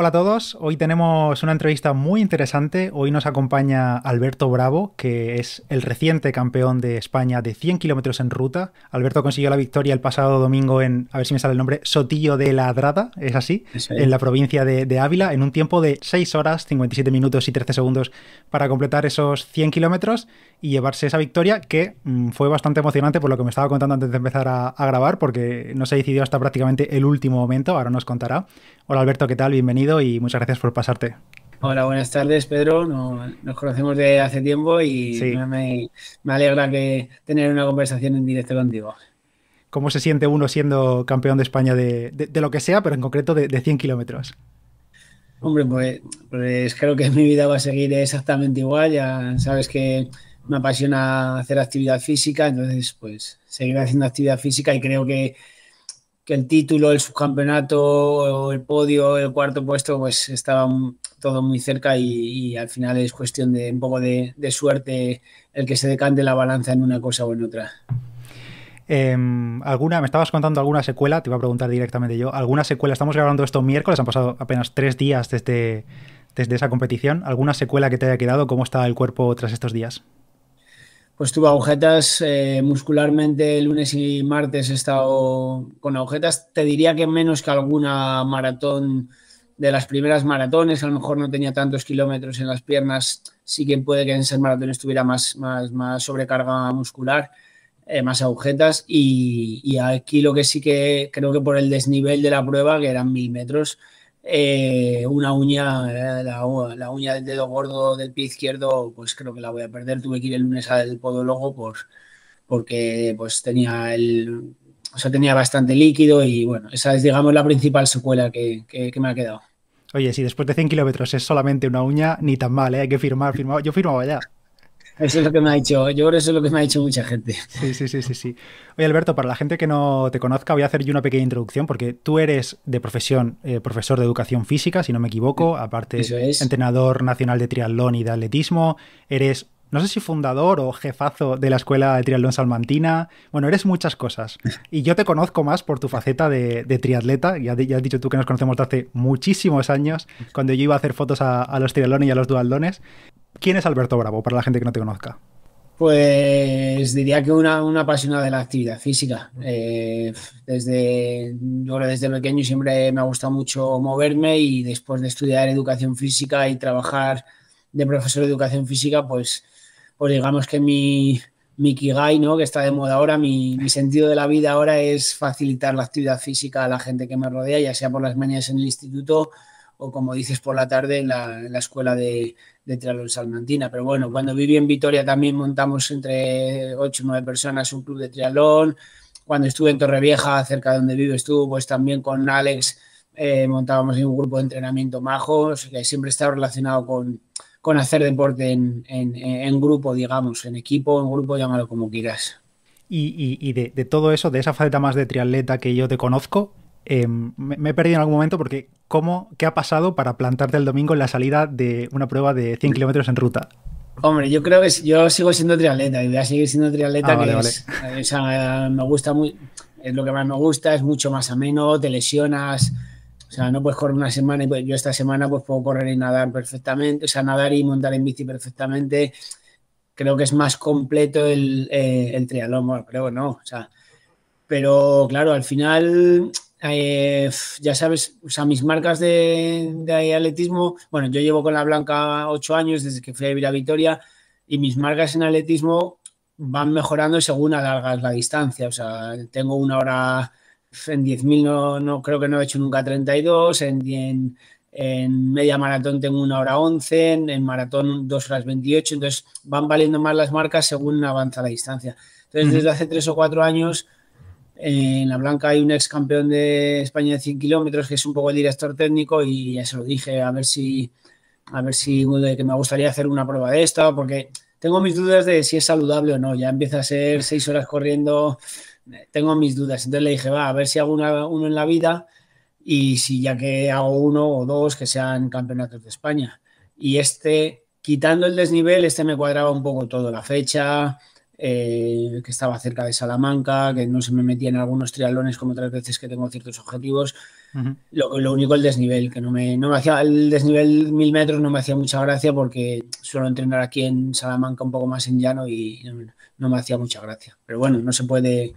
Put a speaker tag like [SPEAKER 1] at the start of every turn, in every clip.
[SPEAKER 1] Hola a todos, hoy tenemos una entrevista muy interesante. Hoy nos acompaña Alberto Bravo, que es el reciente campeón de España de 100 kilómetros en ruta. Alberto consiguió la victoria el pasado domingo en, a ver si me sale el nombre, Sotillo de la Drada, es así, en la provincia de, Ávila, en un tiempo de 6 horas, 57 minutos y 13 segundos para completar esos 100 kilómetros y llevarse esa victoria que mm, fue bastante emocionante por lo que me estaba contando antes de empezar a, a grabar, porque no se decidió hasta prácticamente el último momento, ahora nos contará. Hola Alberto, ¿qué tal? Bienvenido y muchas gracias por pasarte.
[SPEAKER 2] Hola, buenas tardes, Pedro. Nos, conocemos de hace tiempo y me, alegra que tener una conversación en directo contigo.
[SPEAKER 1] ¿Cómo se siente uno siendo campeón de España de, lo que sea, pero en concreto de, 100 kilómetros?
[SPEAKER 2] Hombre, pues, pues, creo que mi vida va a seguir exactamente igual. Ya sabes que me apasiona hacer actividad física, entonces pues seguir haciendo actividad física y creo que que el título, el subcampeonato, el podio, el cuarto puesto, pues estaba todo muy cerca y, al final es cuestión de un poco de, suerte el que se decante la balanza en una cosa o en otra.
[SPEAKER 1] Em, alguna, me estabas contando alguna secuela, te iba a preguntar directamente yo. ¿Alguna secuela? Estamos grabando esto miércoles, han pasado apenas tres días desde, desde esa competición. ¿Alguna secuela que te haya quedado? ¿Cómo está el cuerpo tras estos días?
[SPEAKER 2] pues tuve agujetas eh, muscularmente lunes y martes he estado con agujetas. Te diría que menos que alguna maratón de las primeras maratones, a lo mejor no tenía tantos kilómetros en las piernas, sí que puede que en esas maratones tuviera más, más, sobrecarga muscular, eh, más agujetas y, y, aquí lo que sí que creo que por el desnivel de la prueba, que eran mil metros, eh, una uña, eh, la, uña del dedo gordo del pie izquierdo, pues creo que la voy a perder. Tuve que ir el lunes al podólogo por, porque pues tenía el,
[SPEAKER 1] o sea, tenía bastante líquido y bueno, esa es digamos la principal secuela que, me ha quedado. Oye, si después de 100 kilómetros es solamente una uña, ni tan mal, ¿eh? hay que firmar, firmar Yo firmaba ya. Eso es lo que me ha dicho, yo creo que eso es lo que me ha dicho mucha gente. Sí, sí, sí, sí, sí. Oye, Alberto, para la gente que no te conozca, voy a hacer yo una pequeña introducción, porque tú eres de profesión eh, profesor de educación física, si no me equivoco, aparte entrenador nacional de triatlón y de atletismo, eres no sé si fundador o jefazo de la escuela de triatlón salmantina. Bueno, eres muchas cosas. Y yo te conozco más por tu faceta de, triatleta. Ya, ya, has dicho tú que nos conocemos desde hace muchísimos años, cuando yo iba a hacer fotos a, los triatlones y a los dualdones. ¿Quién es Alberto Bravo para la gente que no te conozca?
[SPEAKER 2] Pues diría que una, apasionada de la actividad física. Eh, desde, desde pequeño siempre me ha gustado mucho moverme y después de estudiar educación física y trabajar de profesor de educación física, pues pues digamos que mi, Kigai, ¿no? que está de moda ahora, mi, sentido de la vida ahora es facilitar la actividad física a la gente que me rodea, ya sea por las mañanas en el instituto o como dices por la tarde en la, escuela de, trialón Salmantina. Pero bueno, cuando viví en Vitoria también montamos entre 8 o 9 personas un club de trialón. Cuando estuve en Torrevieja, cerca de donde vivo, estuvo pues también con Alex eh, montábamos un grupo de entrenamiento majos, que siempre está relacionado con, con hacer deporte en, grupo, digamos, en equipo, en grupo, llámalo como quieras.
[SPEAKER 1] Y, de, todo eso, de esa faceta más de triatleta que yo te conozco, em, me, he perdido en algún momento porque ¿cómo, ¿qué ha pasado para plantarte el domingo en la salida de una prueba de 100 kilómetros en ruta?
[SPEAKER 2] Hombre, yo creo que yo sigo siendo triatleta y voy a seguir siendo triatleta, ah, ah, me gusta muy, es lo que más me gusta, es mucho más ameno, te lesionas, o sea, no puedes correr una semana y pues yo esta semana pues puedo correr y nadar perfectamente, o sea, nadar y montar en bici perfectamente. Creo que es más completo el, eh, el bueno, creo no, o sea, pero claro, al final, eh, ya sabes, o sea, mis marcas de, de, atletismo, bueno, yo llevo con la Blanca ocho años desde que fui a vivir a Vitoria y mis marcas en atletismo van mejorando según alargas la distancia, o sea, tengo una hora en 10.000 no, creo que no he hecho nunca 32, en, en media maratón tengo una hora 11, en, maratón 2 horas 28, entonces van valiendo más las marcas según avanza la distancia. Entonces, desde hace tres o cuatro años, en La Blanca hay un ex campeón de España de 100 kilómetros que es un poco el director técnico y ya se lo dije, a ver si, a ver si que me gustaría hacer una prueba de esta, porque tengo mis dudas de si es saludable o no, ya empieza a ser seis horas corriendo tengo mis dudas. Entonces le dije, va, a ver si hago uno en la vida y si ya que hago uno o dos que sean campeonatos de España. Y este, quitando el desnivel, este me cuadraba un poco todo, la fecha, eh, que estaba cerca de Salamanca, que no se me metía en algunos trialones como otras veces que tengo ciertos objetivos. lo, único el desnivel, que no me, me hacía, el desnivel mil metros no me hacía mucha gracia porque suelo entrenar aquí en Salamanca un poco más en llano y no me hacía mucha gracia. Pero bueno, no se puede.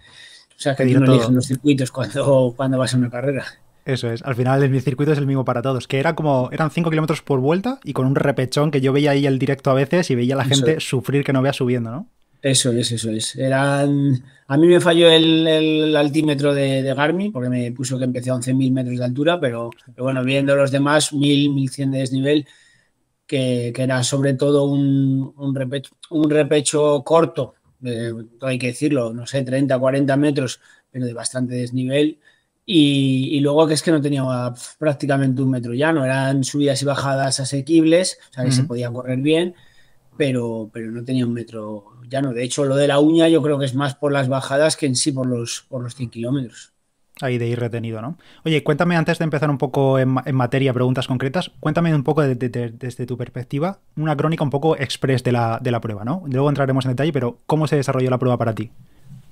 [SPEAKER 2] O sea, que no los
[SPEAKER 1] circuitos cuando, cuando vas a una carrera. Eso es, al final el circuito es el mismo para todos, que era como, eran 5 kilómetros por vuelta y con un repechón que yo veía ahí el directo a veces y veía a la gente sufrir que no vea subiendo, ¿no?
[SPEAKER 2] Eso es, eso es. Eran, a mí me falló el, altímetro de, de, Garmin porque me puso que empecé a 11.000 metros de altura, pero, bueno, viendo los demás, 1.000, 1.100 de desnivel, que, era sobre todo un, un, un repecho corto eh, hay que decirlo, no sé, 30, 40 metros, pero de bastante desnivel. Y, luego que es que no tenía prácticamente un metro llano, eran subidas y bajadas asequibles, o sea que se podía correr bien, pero, pero no tenía
[SPEAKER 1] un metro llano. De hecho, lo de la uña yo creo que es más por las bajadas que en sí por los, por los 100 kilómetros ahí de ir retenido, ¿no? Oye, cuéntame antes de empezar un poco en, materia, preguntas concretas, cuéntame un poco desde tu perspectiva, una crónica un poco express de la, prueba, ¿no? Luego entraremos en detalle, pero ¿cómo se desarrolló la prueba para ti?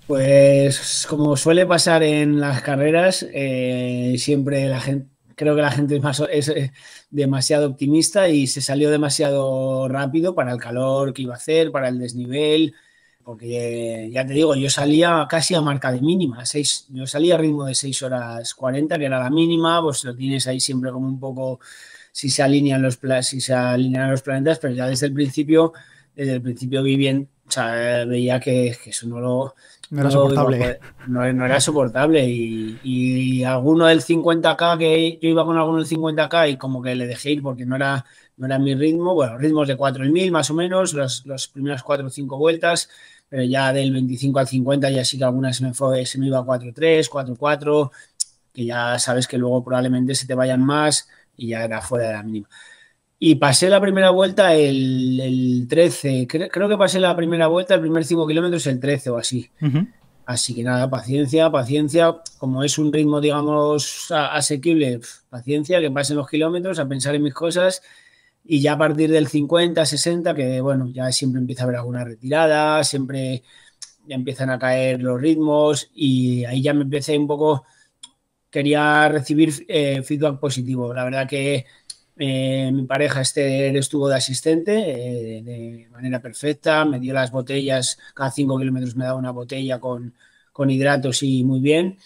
[SPEAKER 2] Pues como suele pasar en las carreras, eh, siempre la gente, creo que la gente más, es eh, demasiado optimista y se salió demasiado rápido para el calor que iba a hacer, para el desnivel, porque ya te digo, yo salía casi a marca de mínima. Seis, yo salía a ritmo de 6 horas 40, que era la mínima, pues lo tienes ahí siempre como un poco si se alinean los si se alinean los planetas, pero ya desde el principio, desde el principio vi bien, o sea, veía que, eso no lo
[SPEAKER 1] no era soportable.
[SPEAKER 2] No, era soportable. Y, y, alguno del 50K que yo iba con alguno del 50K y como que le dejé ir porque no era, no era mi ritmo, bueno, ritmos de 4.000 más o menos, las, primeras 4 o 5 vueltas, pero ya del 25 al 50 ya sí que algunas se me, fue, se me iba 4-3, 4 que ya sabes que luego probablemente se te vayan más y ya era fuera de la mínima. Y pasé la primera vuelta el, 13, creo, que pasé la primera vuelta, el primer 5 kilómetros el 13 o así. Así que nada, paciencia, paciencia. Como es un ritmo, digamos, asequible, paciencia, que pasen los kilómetros, a pensar en mis cosas y ya a partir del 50, 60, que bueno, ya siempre empieza a haber alguna retirada, siempre ya empiezan a caer los ritmos y ahí ya me empecé un poco, quería recibir eh, feedback positivo. La verdad que eh, mi pareja Esther estuvo de asistente eh, de manera perfecta, me dio las botellas, cada 5 kilómetros me daba una botella con, con hidratos y muy bien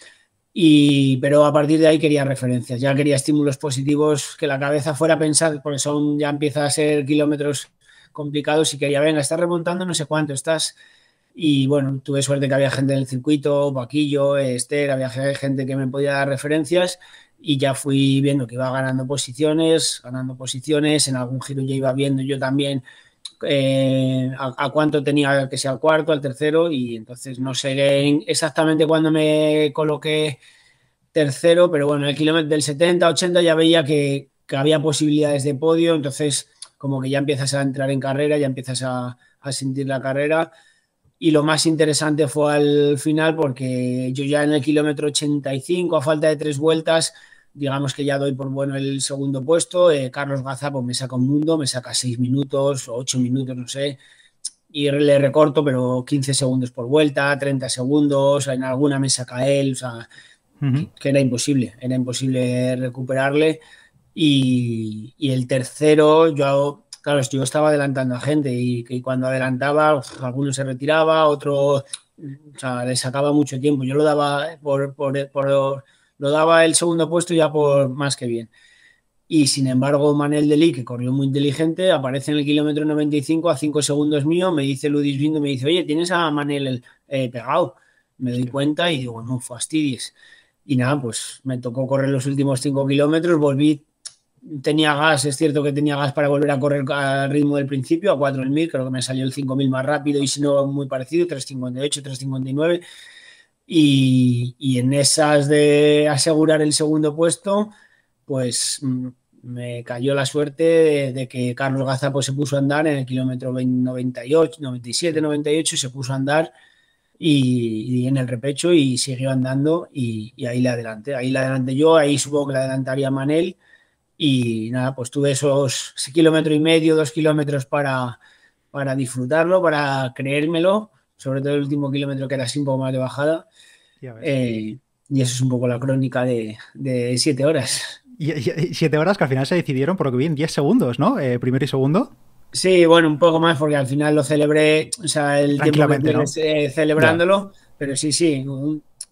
[SPEAKER 2] pero a partir de ahí quería referencias, ya quería estímulos positivos, que la cabeza fuera a pensar, porque son, ya empieza a ser kilómetros complicados y quería, venga, estás remontando no sé cuánto, estás... Y bueno, tuve suerte que había gente en el circuito, Paquillo, Esther, había gente que me podía dar referencias y ya fui viendo que iba ganando posiciones, ganando posiciones, en algún giro ya iba viendo yo también eh, a, cuánto tenía que ser al cuarto, al tercero, y entonces no sé exactamente cuándo me coloqué tercero, pero bueno, el kilómetro del 70-80 ya veía que, había posibilidades de podio, entonces como que ya empiezas a entrar en carrera, ya empiezas a, a sentir la carrera. Y lo más interesante fue al final porque yo ya en el kilómetro 85, a falta de tres vueltas, digamos que ya doy por bueno el segundo puesto. Eh, Carlos Gazapo pues, me saca un mundo, me saca seis minutos, ocho minutos, no sé. Y le recorto, pero 15 segundos por vuelta, 30 segundos, en alguna me saca él, o sea, que, era imposible, era imposible recuperarle. Y, y, el tercero, yo, claro, yo estaba adelantando a gente y, que cuando adelantaba, alguno se retiraba, otro, o sea, le sacaba mucho tiempo. Yo lo daba por, por, por lo daba el segundo puesto ya por más que bien. Y sin embargo, Manel Delí, que corrió muy inteligente, aparece en el kilómetro 95 a 5 segundos mío, me dice Ludis Vindo, me dice, oye, tienes a Manel eh, pegado. Me doy cuenta y digo, no fastidies. Y nada, pues me tocó correr los últimos 5 kilómetros, volví, tenía gas, es cierto que tenía gas para volver a correr al ritmo del principio, a 4.000, creo que me salió el 5.000 más rápido y si no, muy parecido, 3.58, 3.59 y, en esas de asegurar el segundo puesto, pues mm, me cayó la suerte de, que Carlos Gaza pues, se puso a andar en el kilómetro 98, 97, 98, se puso a andar y, en el repecho y siguió andando y, ahí le adelanté. Ahí le adelanté yo, ahí supongo que le adelantaría Manel y nada, pues tuve esos kilómetro y medio, dos kilómetros para, para disfrutarlo, para creérmelo, sobre todo el último kilómetro que era así un poco más de bajada eh, y eso es un poco la crónica de, de siete horas.
[SPEAKER 1] Y, siete horas que al final se decidieron, por lo que vi, 10 segundos, ¿no? Eh, primero y segundo. Sí, bueno, un poco más porque al final lo celebré, o sea, el tiempo que
[SPEAKER 2] eh, celebrándolo, pero sí, sí,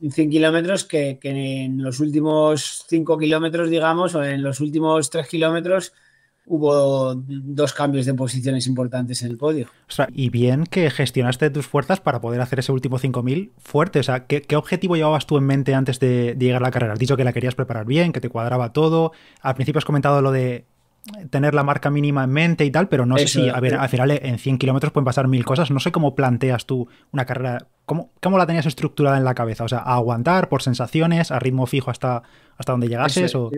[SPEAKER 1] 100 kilómetros
[SPEAKER 2] que, que, en los últimos 5 kilómetros, digamos, o en los últimos 3 kilómetros, hubo dos cambios de posiciones importantes en el podio.
[SPEAKER 1] y bien que gestionaste tus fuerzas para poder hacer ese último 5000 fuerte. O ¿qué, objetivo llevabas tú en mente antes de, de, llegar a la carrera? Has dicho que la querías preparar bien, que te cuadraba todo. Al principio has comentado lo de tener la marca mínima en mente y tal, pero no sé eh, si, a ver, eh. al final eh, en 100 kilómetros pueden pasar mil cosas. No sé cómo planteas tú una carrera, cómo, cómo la tenías estructurada en la cabeza. O sea, a aguantar por sensaciones, a ritmo fijo hasta, hasta donde llegases. o...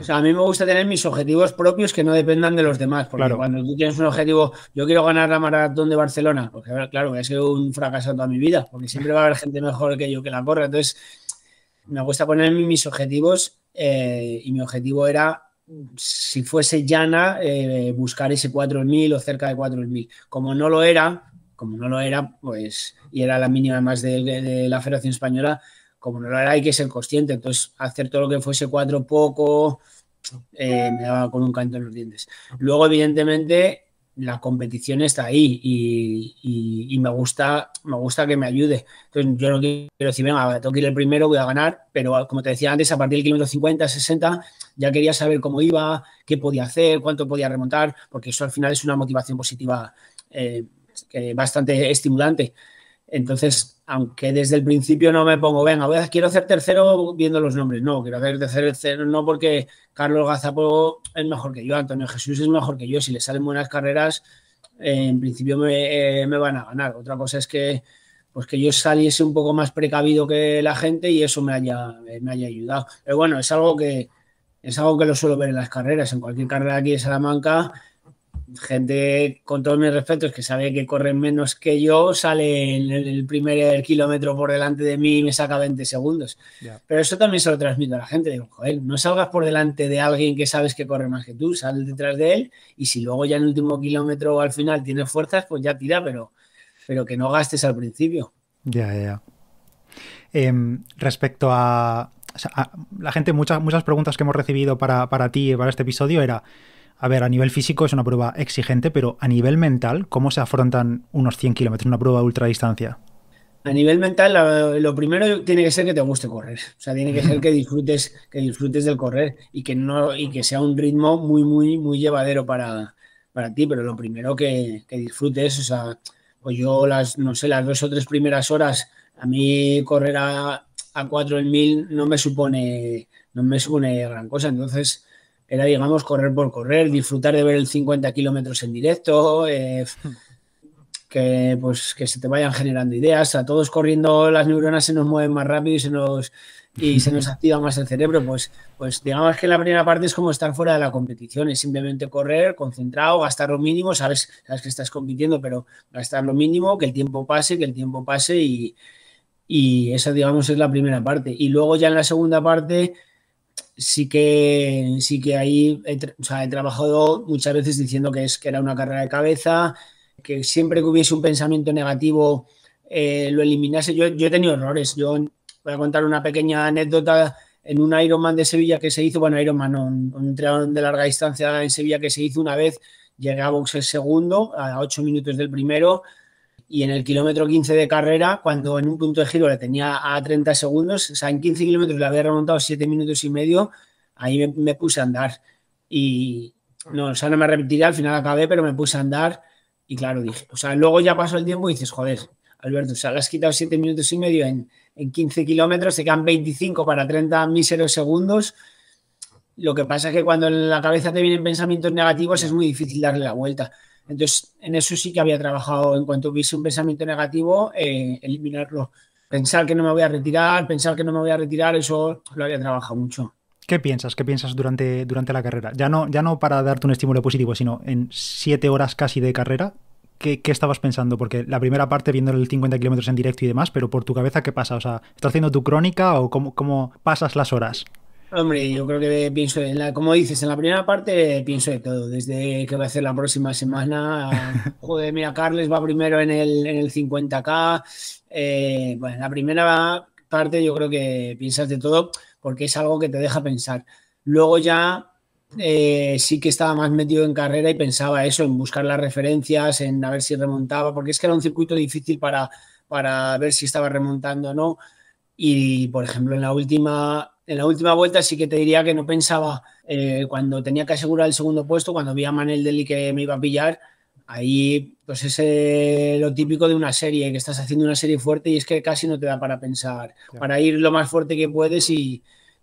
[SPEAKER 2] sea, a mí me gusta tener mis objetivos propios que no dependan de los demás. Porque claro. cuando tú tienes un objetivo, yo quiero ganar la maratón de Barcelona, porque claro, ha sido un fracaso toda mi vida, porque siempre va a haber gente mejor que yo que la corra, Entonces, me gusta poner mis objetivos y mi objetivo era si fuese llana, eh, buscar ese 4000 o cerca de 4000. Como no lo era, como no lo era, pues, y era la mínima más de, la Federación Española, como no lo era, hay que ser consciente. Entonces, hacer todo lo que fuese cuatro poco, eh, me daba con un canto en los dientes. Luego, evidentemente, la competición está ahí y, me gusta me gusta que me ayude. Entonces, yo no quiero decir, venga, tengo que ir el primero, voy a ganar, pero como te decía antes, a partir del kilómetro 50, 60, ya quería saber cómo iba, qué podía hacer, cuánto podía remontar, porque eso al final es una motivación positiva eh, bastante estimulante. Entonces, aunque desde el principio no me pongo, venga, voy a, quiero hacer tercero viendo los nombres. No, quiero hacer tercero, no porque Carlos Gazapo es mejor que yo, Antonio Jesús es mejor que yo. Si le salen buenas carreras, en principio me, eh, van a ganar. Otra cosa es que, pues que yo saliese un poco más precavido que la gente y eso me haya, ayudado. Pero bueno, es algo que es algo que lo suelo ver en las carreras. En cualquier carrera aquí de Salamanca gente con todos mis respetos que sabe que corren menos que yo, sale en el primer kilómetro por delante de mí y me saca 20 segundos. Pero eso también se lo transmito a la gente. Digo, joder, no salgas por delante de alguien que sabes que corre más que tú, sal detrás de él y si luego ya en el último kilómetro o al final tienes fuerzas, pues ya tira, pero, pero que no gastes al principio.
[SPEAKER 1] Ya, ya, em, respecto a, la gente, muchas, muchas preguntas que hemos recibido para, para ti, para este episodio, era a ver, a nivel físico es una prueba exigente, pero a nivel mental, ¿cómo se afrontan unos 100 kilómetros, una prueba de ultradistancia?
[SPEAKER 2] A nivel mental, lo, primero tiene que ser que te guste correr. O sea, tiene que ser que disfrutes, que disfrutes del correr y que no, y que sea un ritmo muy, muy, muy llevadero para, para ti. Pero lo primero que, disfrutes, o sea, pues yo las, no sé, las dos o tres primeras horas, a mí correr a, a 4 en mil no me supone, no me supone gran cosa. Entonces, era, digamos, correr por correr, disfrutar de ver el 50 kilómetros en directo, eh, que, pues, que se te vayan generando ideas. A todos corriendo las neuronas se nos mueven más rápido y se nos, y se nos activa más el cerebro. Pues, pues digamos que la primera parte es como estar fuera de la competición, es simplemente correr, concentrado, gastar lo mínimo, sabes, sabes que estás compitiendo, pero gastar lo mínimo, que el tiempo pase, que el tiempo pase y, y esa, digamos, es la primera parte. Y luego ya en la segunda parte sí que, sí que ahí he, trabajado muchas veces diciendo que, es, que era una carrera de cabeza, que siempre que hubiese un pensamiento negativo eh, lo eliminase. Yo, yo he tenido errores. Yo voy a contar una pequeña anécdota en un Ironman de Sevilla que se hizo, bueno, Ironman, un, un de larga distancia en Sevilla que se hizo una vez, llegué a el segundo, a ocho minutos del primero, y en el kilómetro 15 de carrera, cuando en un punto de giro la tenía a 30 segundos, o sea, en 15 kilómetros la había remontado 7 minutos y medio, ahí me, puse a andar. Y no, o sea, no me repetiría, al final acabé, pero me puse a andar y claro, dije, o sea, luego ya pasó el tiempo y dices, joder, Alberto, o sea, le has quitado 7 minutos y medio en, en 15 kilómetros, se quedan 25 para 30 míseros segundos. Lo que pasa es que cuando en la cabeza te vienen pensamientos negativos es muy difícil darle la vuelta. Entonces, en eso sí que había trabajado. En cuanto hubiese un pensamiento negativo, eh, eliminarlo. Pensar que no me voy a retirar, pensar que no me voy a retirar,
[SPEAKER 1] eso lo había trabajado mucho. ¿Qué piensas? ¿Qué piensas durante, durante la carrera? Ya no, ya no para darte un estímulo positivo, sino en siete horas casi de carrera, ¿Qué, estabas pensando? Porque la primera parte viendo el 50 kilómetros en directo y demás, pero por tu cabeza, ¿qué pasa? O sea, ¿estás haciendo tu crónica o cómo pasas las horas?
[SPEAKER 2] Hombre, yo creo que pienso, en como dices, en la primera parte pienso de todo, desde que va a hacer la próxima semana. joder, mira, Carles va primero en el, en el 50K. Eh, bueno, la primera parte yo creo que piensas de todo porque es algo que te deja pensar. Luego ya eh, sí que estaba más metido en carrera y pensaba eso, en buscar las referencias, en a ver si remontaba, porque es que era un circuito difícil para, para ver si estaba remontando o no. Y, por ejemplo, en la última en la última vuelta sí que te diría que no pensaba eh, cuando tenía que asegurar el segundo puesto, cuando vi a Manel Deli que me iba a pillar, ahí pues es lo típico de una serie, que estás haciendo una serie fuerte y es que casi no te da para pensar, para ir lo más fuerte que puedes y,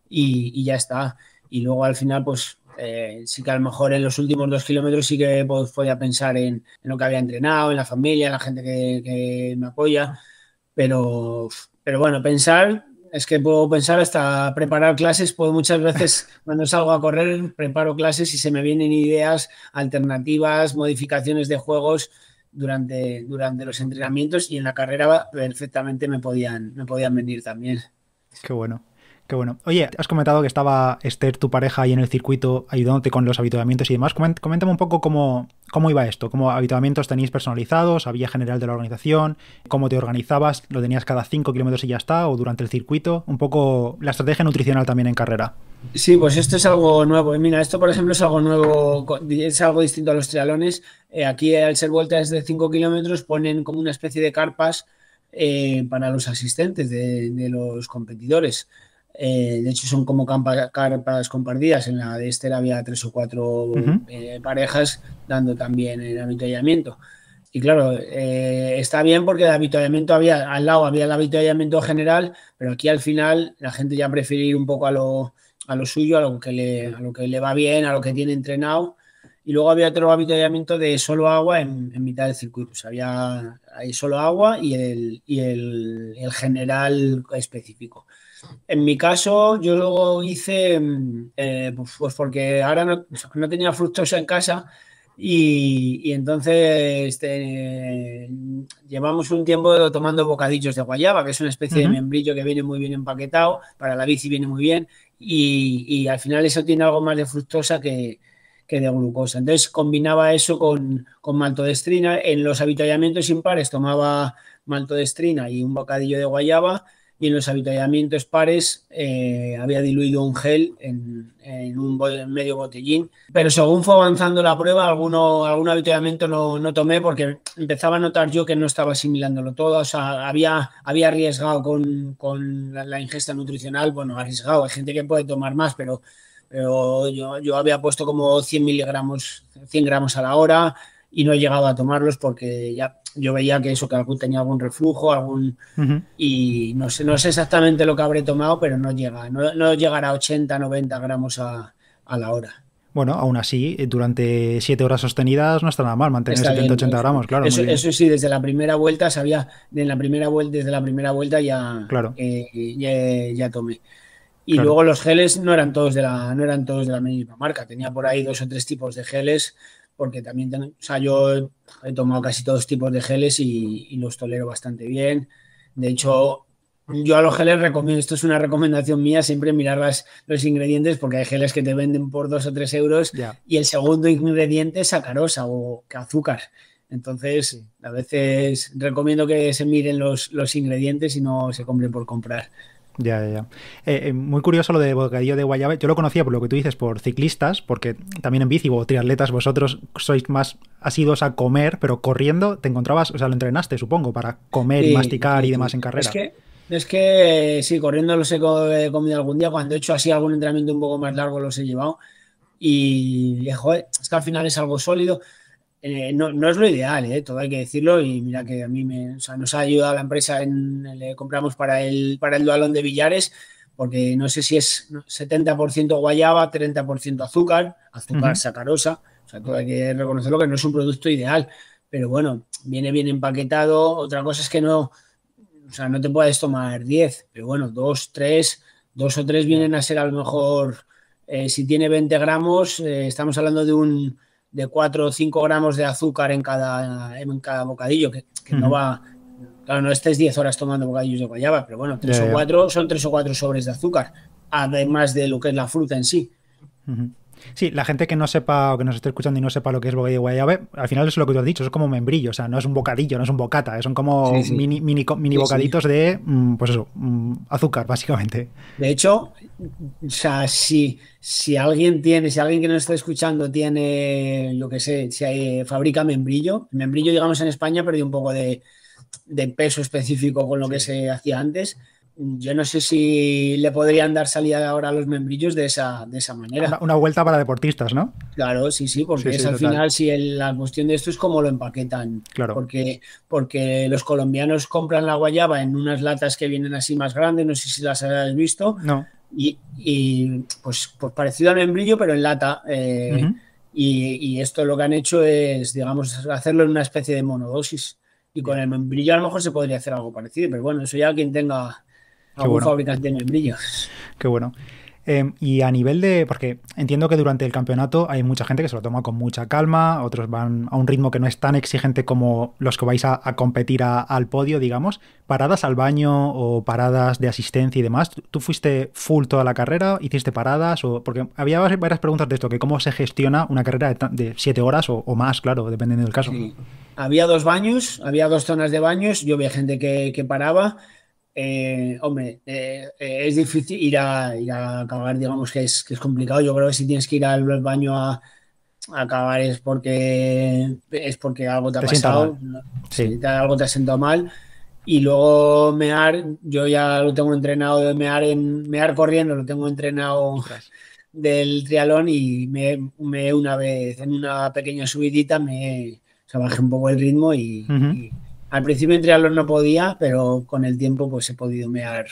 [SPEAKER 2] y, ya está. Y luego al final pues eh, sí que a lo mejor en los últimos dos kilómetros sí que pues, podía pensar en, lo que había entrenado, en la familia, en la gente que, que me apoya, pero, pero bueno, pensar es que puedo pensar hasta preparar clases, puedo muchas veces cuando salgo a correr preparo clases y se me vienen ideas alternativas, modificaciones de juegos durante, durante los entrenamientos y en la carrera perfectamente me podían, me podían venir también. Qué bueno.
[SPEAKER 1] Qué bueno. Oye, has comentado que estaba Esther, tu pareja, ahí en el circuito ayudándote con los habituamientos y demás. Coméntame un poco cómo, cómo iba esto, cómo habituamientos tenéis personalizados, había general de la organización, cómo te organizabas, lo tenías cada 5 kilómetros y ya está, o durante el circuito, un poco la estrategia nutricional también en carrera. Sí,
[SPEAKER 2] pues esto es algo nuevo. Mira, esto por ejemplo es algo nuevo, es algo distinto a los trialones. Eh, aquí al ser vueltas de 5 kilómetros ponen como una especie de carpas eh, para los asistentes de los competidores. Eh, de hecho, son como carpas compartidas. En la de Esther había tres o cuatro eh, parejas dando también el avituallamiento. Y claro, eh, está bien porque el avituallamiento había, al lado había el avituallamiento general, pero aquí al final la gente ya prefiere ir un poco a lo, a lo suyo, a lo, que le, a lo que le va bien, a lo que tiene entrenado. Y luego había otro avituallamiento de solo agua en, mitad del circuito. había ahí solo agua y el, y el general específico. En mi caso, yo luego hice, mm, eh, pues, pues porque ahora no, tenía fructosa en casa y, entonces eh, llevamos un tiempo tomando bocadillos de guayaba, que es una especie de membrillo que viene muy bien empaquetado, para la bici viene muy bien y, al final eso tiene algo más de fructosa que, de glucosa. Entonces combinaba eso con, con maltodestrina. En los avituallamientos impares tomaba maltodestrina y un bocadillo de guayaba y en los avituallamientos pares eh, había diluido un gel en, un medio botellín. Pero según fue avanzando la prueba, alguno, algún avituallamiento no, no, tomé porque empezaba a notar yo que no estaba asimilándolo todo. O sea, había, había arriesgado con, con la, ingesta nutricional. Bueno, arriesgado, hay gente que puede tomar más, pero, pero yo, yo había puesto como 100 miligramos, 100 gramos a la hora y no he llegado a tomarlos porque ya yo veía que eso, que algún tenía algún reflujo, algún... Y no sé, no sé exactamente lo que habré tomado, pero no llega, no, no llegará a 80, 90 gramos a, la hora.
[SPEAKER 1] Bueno, aún así, eh, durante siete horas sostenidas no está nada mal mantener 70-80 gramos, claro. Eso,
[SPEAKER 2] sí, desde la primera vuelta sabía, en la primera vuelta, desde la primera vuelta ya, claro. Eh, ya, tomé. Y luego los geles no eran todos de la, no eran todos de la misma marca. Tenía por ahí dos o tres tipos de geles porque también, o sea, yo he tomado casi todos tipos de geles y, los tolero bastante bien. De hecho, yo a los geles recomiendo, esto es una recomendación mía, siempre mirar los ingredientes, porque hay geles que te venden por dos o tres euros y el segundo ingrediente es sacarosa o azúcar. Entonces, a veces recomiendo que se miren los, los ingredientes y no se compren por comprar.
[SPEAKER 1] Ya, ya, eh, eh, muy curioso lo de bocadillo de guayaba. Yo lo conocía por lo que tú dices, por ciclistas, porque también en bici o triatletas vosotros sois más asidos a comer, pero corriendo te encontrabas, o sea, lo entrenaste, supongo, para comer y masticar y demás en carrera. Es que,
[SPEAKER 2] es que sí, corriendo los he comido algún día. Cuando he hecho así algún entrenamiento un poco más largo los he llevado. Y, joder, es que al final es algo sólido. Eh, no, es lo ideal, eh, todo hay que decirlo. Y mira que a mí me, o sea, nos ha ayudado la empresa, en, le compramos para el, para el dualón de billares, porque no sé si es 70% guayaba, 30% azúcar, azúcar sacarosa. O sea, todo hay que reconocerlo que no es un producto ideal, pero bueno, viene bien empaquetado. Otra cosa es que no, o sea, no te puedes tomar 10, pero bueno, dos, 3, dos o tres vienen a ser a lo mejor, eh, si tiene 20 gramos, estamos hablando de un de 4 o 5 gramos de azúcar en cada, en cada bocadillo, que, que no va... Claro, no estés 10 horas tomando bocadillos de guayaba, pero bueno, 3 o 4 son 3 o 4 sobres de azúcar, además de lo que es la fruta en sí.
[SPEAKER 1] Sí, la gente que no sepa o que nos esté escuchando y no sepa lo que es bocadillo de al final es lo que tú has dicho, es como membrillo, o sea, no es un bocadillo, no es un bocata, eh, son como mini, bocaditos de, mm, pues eso, mm, azúcar, básicamente. De hecho,
[SPEAKER 2] o sea, si, alguien tiene, si alguien que nos está escuchando tiene, lo que sé, si fabrica membrillo, membrillo, digamos, en España perdió un poco de, de peso específico con lo que se hacía antes yo no sé si le podrían dar salida ahora a los membrillos de esa, de esa manera.
[SPEAKER 1] Una, vuelta para deportistas, ¿no?
[SPEAKER 2] Claro, sí, sí, porque al final si la cuestión de esto es cómo lo empaquetan. Claro. Porque, porque los colombianos compran la guayaba en unas latas que vienen así más grandes, no sé si las habéis visto. No. Y, y pues, pues, parecido al membrillo, pero en lata. Eh, y, y esto lo que han hecho es, digamos, hacerlo en una especie de monodosis. Y con el membrillo a lo mejor se podría hacer algo parecido, pero bueno, eso ya quien tenga Qué bueno.
[SPEAKER 1] Qué em, bueno. y a nivel de. Porque entiendo que durante el campeonato hay mucha gente que se lo toma con mucha calma, otros van a un ritmo que no es tan exigente como los que vais a, competir al podio, digamos. Paradas al baño o paradas de asistencia y demás. ¿Tú fuiste full toda la carrera? ¿Hiciste paradas? O, porque había varias preguntas de esto, que cómo se gestiona una carrera de siete horas o, más, claro, dependiendo del caso.
[SPEAKER 2] Había dos baños, había dos zonas de baños. Yo había gente que, que paraba. Eh, hombre, eh, eh, es difícil ir a, ir a digamos que es, que es complicado. Yo creo que si tienes que ir al baño a, acabar es porque es porque algo te ha pasado, si algo te ha sentado mal. Y luego mear, yo ya lo tengo entrenado de mear en mear corriendo, lo tengo entrenado del trialón y me, me, una vez en una pequeña subidita me o bajé un poco el ritmo y al principio entre los no podía, pero con el tiempo pues he podido mear,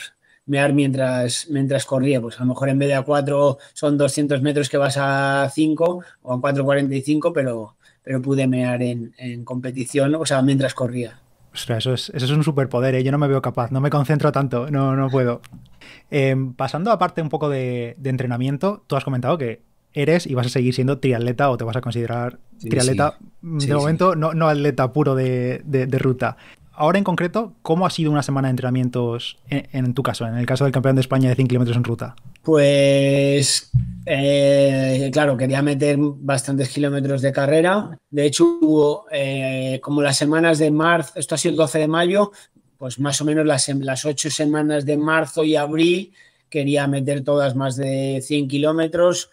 [SPEAKER 2] mear mientras, mientras corría. Pues a lo mejor en vez de a 4 son 200 metros que vas a 5 o a 4.45, pero, pero pude mear en, competición, o sea, mientras corría.
[SPEAKER 1] eso, es, un superpoder, ¿eh? yo no me veo capaz, no me concentro tanto, no, no puedo. Em, pasando aparte un poco de, de, entrenamiento, tú has comentado que eres y vas a seguir siendo triatleta o te vas a considerar triatleta, mm, de momento, No, no atleta puro de, ruta. Ahora en concreto, ¿cómo ha sido una semana de entrenamientos en, tu caso, en el caso del campeón de España de 100 kilómetros en ruta?
[SPEAKER 2] Pues, eh, claro, quería meter bastantes kilómetros de carrera. De hecho, hubo eh, como las semanas de marzo, esto ha sido el 12 de mayo, pues más o menos las, las ocho semanas de marzo y abril quería meter todas más de 100 kilómetros.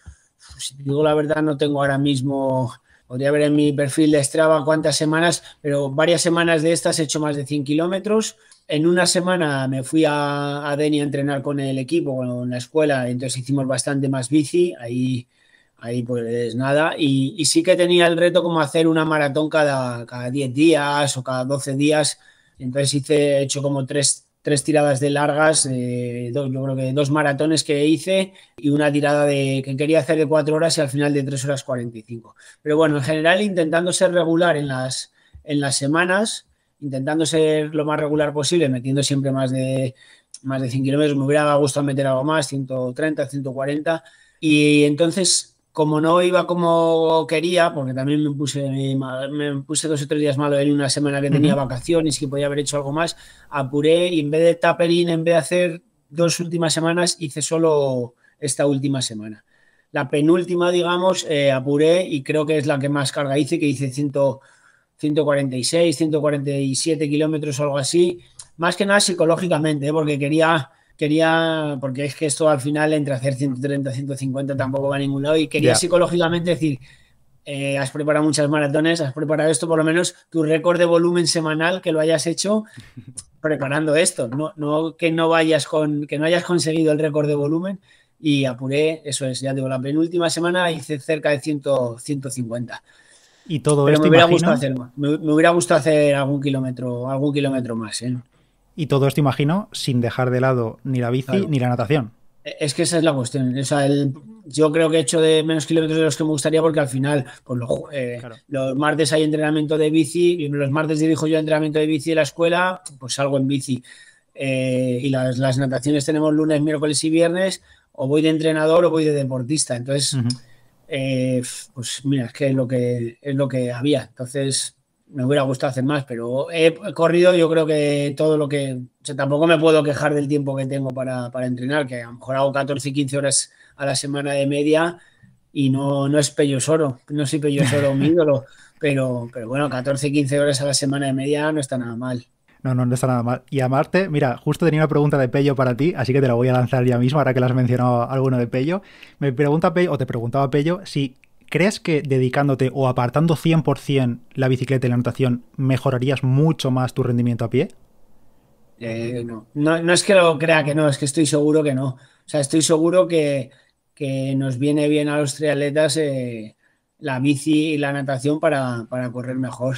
[SPEAKER 2] Si digo la verdad, no tengo ahora mismo podría ver en mi perfil de Strava cuántas semanas, pero varias semanas de estas he hecho más de 100 kilómetros. En una semana me fui a, a a entrenar con el equipo, con la escuela, entonces hicimos bastante más bici, ahí, ahí pues nada. Y, sí que tenía el reto como hacer una maratón cada, cada 10 días o cada 12 días, entonces hice, he hecho como tres, tres tiradas de largas, eh, dos, yo creo que dos maratones que hice y una tirada de que quería hacer de cuatro horas y al final de tres horas cuarenta y cinco. Pero bueno, en general intentando ser regular en las, en las semanas, intentando ser lo más regular posible, metiendo siempre más de, más de 100 kilómetros, me hubiera gustado meter algo más, 130, 140. Y entonces como no iba como quería, porque también me puse, me puse dos o tres días malo en una semana que tenía vacaciones y vacaciones, que podía haber hecho algo más, apuré y en vez de taperín, en vez de hacer dos últimas semanas, hice solo esta última semana. La penúltima, digamos, eh, apuré y creo que es la que más carga hice, que hice 146, 147 kilómetros o algo así, más que nada psicológicamente, ¿eh? porque quería quería, porque es que esto al final entre hacer 130 150 tampoco va a ningún lado y quería psicológicamente decir, eh, has preparado muchas maratones, has preparado esto, por lo menos tu récord de volumen semanal que lo hayas hecho preparando esto, no, no que no vayas con, que no hayas conseguido el récord de volumen y apuré, eso es, ya digo, la penúltima semana hice cerca de 100, 150.
[SPEAKER 1] Y todo Pero esto, me hubiera gustado hacer,
[SPEAKER 2] me, hubiera gustado hacer algún kilómetro, algún kilómetro más, ¿eh?
[SPEAKER 1] Y todo esto, imagino, sin dejar de lado ni la bici ni la natación.
[SPEAKER 2] E-, es que esa es la cuestión. yo creo que he hecho de menos kilómetros de los que me gustaría porque al final, pues los, martes hay entrenamiento de bici, y los martes dirijo yo entrenamiento de bici de la escuela, pues salgo en bici. Eh, y las, las, nataciones tenemos lunes, miércoles y viernes, o voy de entrenador o voy de deportista. Entonces, eh, pues mira, es que es lo que, es lo que había. Entonces, me hubiera gustado hacer más, pero he corrido yo creo que todo lo que... tampoco me puedo quejar del tiempo que tengo para, para entrenar, que a lo mejor hago 14 y 15 horas a la semana de media y no, no es Soro. no soy Pellosoro mi ídolo, pero, pero bueno, 14 15 horas a la semana de media no está nada mal.
[SPEAKER 1] No, no, no está nada mal. Y a Marte mira, justo tenía una pregunta de Pello para ti, así que te la voy a lanzar ya mismo, ahora que la has mencionado alguno de Pello. Me pregunta Pello, o te preguntaba Pello, si ¿Crees que dedicándote o apartando 100% la bicicleta y la natación mejorarías mucho más tu rendimiento a pie?
[SPEAKER 2] Eh, no. no. es que lo crea que no, es que estoy seguro que no. O sea, estoy seguro que, que nos viene bien a los triatletas eh, la bici y la natación para, para correr mejor.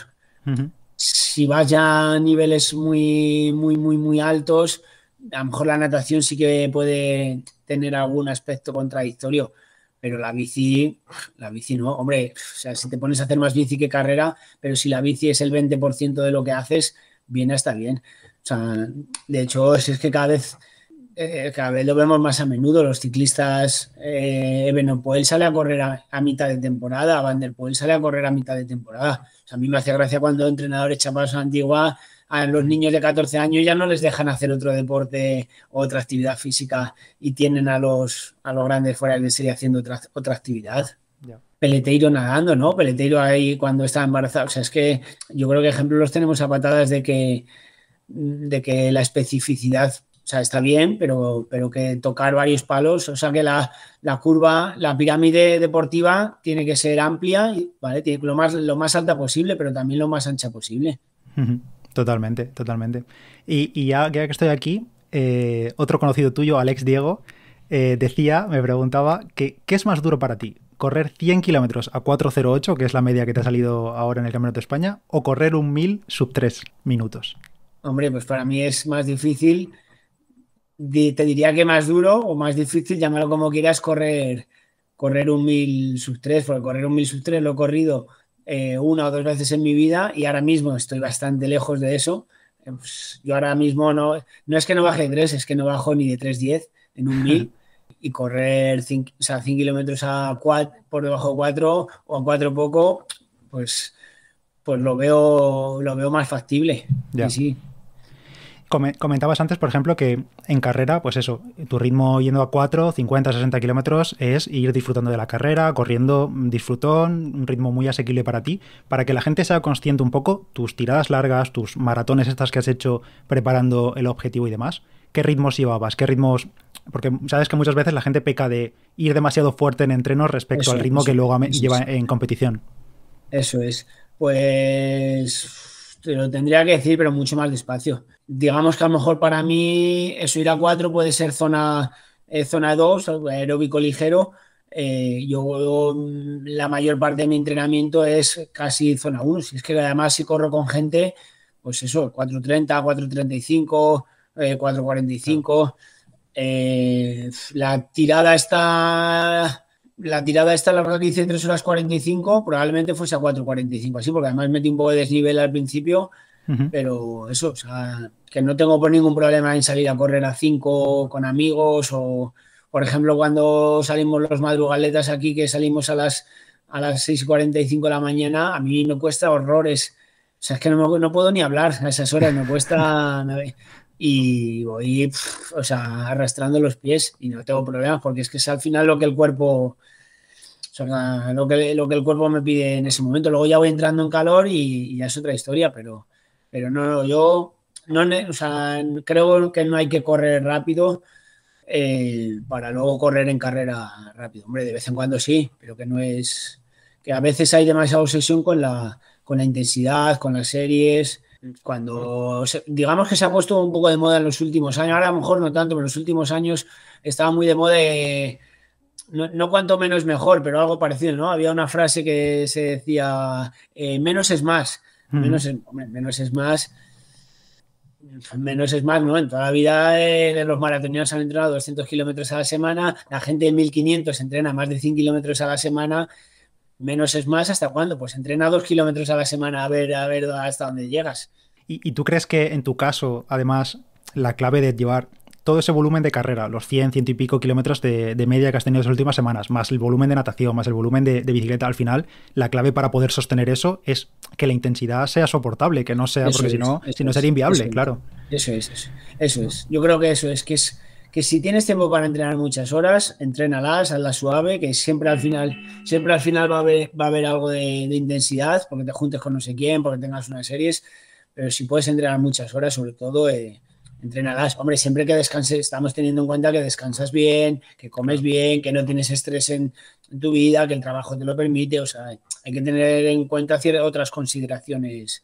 [SPEAKER 2] Si vas ya a niveles muy, muy, muy, muy altos, a lo mejor la natación sí que puede tener algún aspecto contradictorio, pero la bici, la bici no, hombre, o sea, si te pones a hacer más bici que carrera, pero si la bici es el 20% de lo que haces, viene hasta bien. O sea, de hecho, es, que cada vez, eh, cada vez lo vemos más a menudo, los ciclistas, eh, Puel sale a correr a, mitad de temporada, Van der Poel sale a correr a mitad de temporada. O sea, a mí me hace gracia cuando entrenador entrenadores chapas antigua a los niños de 14 años ya no les dejan hacer otro deporte o otra actividad física y tienen a los, a los grandes fuera de serie haciendo otra, otra actividad. Peleteiro nadando, ¿no? Peleteiro ahí cuando está embarazado. O sea, es que yo creo que ejemplo los tenemos a patadas de que, de que la especificidad o sea, está bien, pero, pero que tocar varios palos, o sea que la, la curva, la pirámide deportiva tiene que ser amplia, y, ¿vale? Tiene que lo más, lo más alta posible, pero también lo más ancha posible.
[SPEAKER 1] Totalmente, totalmente. Y, ya, que estoy aquí, eh, otro conocido tuyo, Alex Diego, eh, decía, me preguntaba, que, ¿qué es más duro para ti? ¿Correr 100 kilómetros a 4.08, que es la media que te ha salido ahora en el Campeonato de España, o correr un 1000 sub 3 minutos?
[SPEAKER 2] Hombre, pues para mí es más difícil, te diría que más duro o más difícil, llámalo como quieras, correr, correr un 1000 sub 3, porque correr un 1000 sub 3 lo he corrido eh, una o dos veces en mi vida y ahora mismo estoy bastante lejos de eso. Eh, pues, yo ahora mismo no, no es que no baje de 3, es que no bajo ni de 3.10 en un mil y correr 5, o 100 kilómetros a por debajo de 4 o a 4
[SPEAKER 1] poco, pues, pues lo, veo, lo veo más factible. Y sí. Comentabas antes, por ejemplo, que en carrera, pues eso, tu ritmo yendo a 4, 50, 60 kilómetros es ir disfrutando de la carrera, corriendo mm, disfrutón, un ritmo muy asequible para ti, para que la gente sea consciente un poco tus tiradas largas, tus maratones estas que has hecho preparando el objetivo y demás. ¿Qué ritmos llevabas? ¿Qué ritmos...? Porque sabes que muchas veces la gente peca de ir demasiado fuerte en entrenos respecto al ritmo que luego lleva en competición.
[SPEAKER 2] Eso es. Pues te lo tendría que decir, pero mucho más despacio. Digamos que a lo mejor para mí eso ir a 4 puede ser zona, eh, zona 2, aeróbico ligero. Eh, yo la mayor parte de mi entrenamiento es casi zona 1. Si es que además si corro con gente, pues eso, 4.30, 4.35, 4.45. la tirada está la tirada esta, la verdad que hice 3 horas 45, probablemente fuese a 4.45, así, porque además metí un poco de desnivel al principio, pero eso, o sea, que no tengo por ningún problema en salir a correr a 5 con amigos o, por ejemplo, cuando salimos los madrugaletas aquí, que salimos a las, a las 6.45 de la mañana, a mí me cuesta horrores. O sea, es que no, no puedo ni hablar a esas horas, me cuesta... y voy, arrastrando los pies y no tengo problemas porque es que es al final lo que el cuerpo, lo que, el cuerpo me pide en ese momento. Luego ya voy entrando en calor y, ya es otra historia, pero, pero no, yo creo que no hay que correr rápido eh, para luego correr en carrera rápido. Hombre, de vez en cuando sí, pero que no es, que a veces hay demasiada obsesión con la, con la intensidad, con las series cuando, digamos que se ha puesto un poco de moda en los últimos años, ahora a lo mejor no tanto, pero en los últimos años estaba muy de moda, eh, no, no, cuanto menos mejor, pero algo parecido, ¿no? Había una frase que se decía, eh, menos es más, menos, es, menos es más, menos es más, ¿no? En toda la vida eh, los maratonianos han entrenado 200 kilómetros a la semana, la gente de 1500 entrena más de 100 kilómetros a la semana menos es más, ¿hasta cuándo? Pues entrena dos kilómetros a la semana a ver, a ver hasta dónde llegas.
[SPEAKER 1] ¿Y, tú crees que en tu caso, además, la clave de llevar todo ese volumen de carrera, los 100, ciento y pico kilómetros de, media que has tenido las últimas semanas, más el volumen de natación, más el volumen de, bicicleta, al final, la clave para poder sostener eso es que la intensidad sea soportable, que no sea, porque si no, no sería inviable, claro. Eso es, eso,
[SPEAKER 2] eso es. Yo creo que eso es, que es que si tienes tiempo para entrenar muchas horas, entrénalas, hazla suave, que siempre al final, siempre al final va a haber, va a haber algo de, intensidad, porque te juntes con no sé quién, porque tengas unas series, pero si puedes entrenar muchas horas, sobre todo, eh, entrénalas. Hombre, siempre que descanses, estamos teniendo en cuenta que descansas bien, que comes bien, que no tienes estrés en, tu vida, que el trabajo te lo permite, o sea, hay que tener en cuenta otras consideraciones.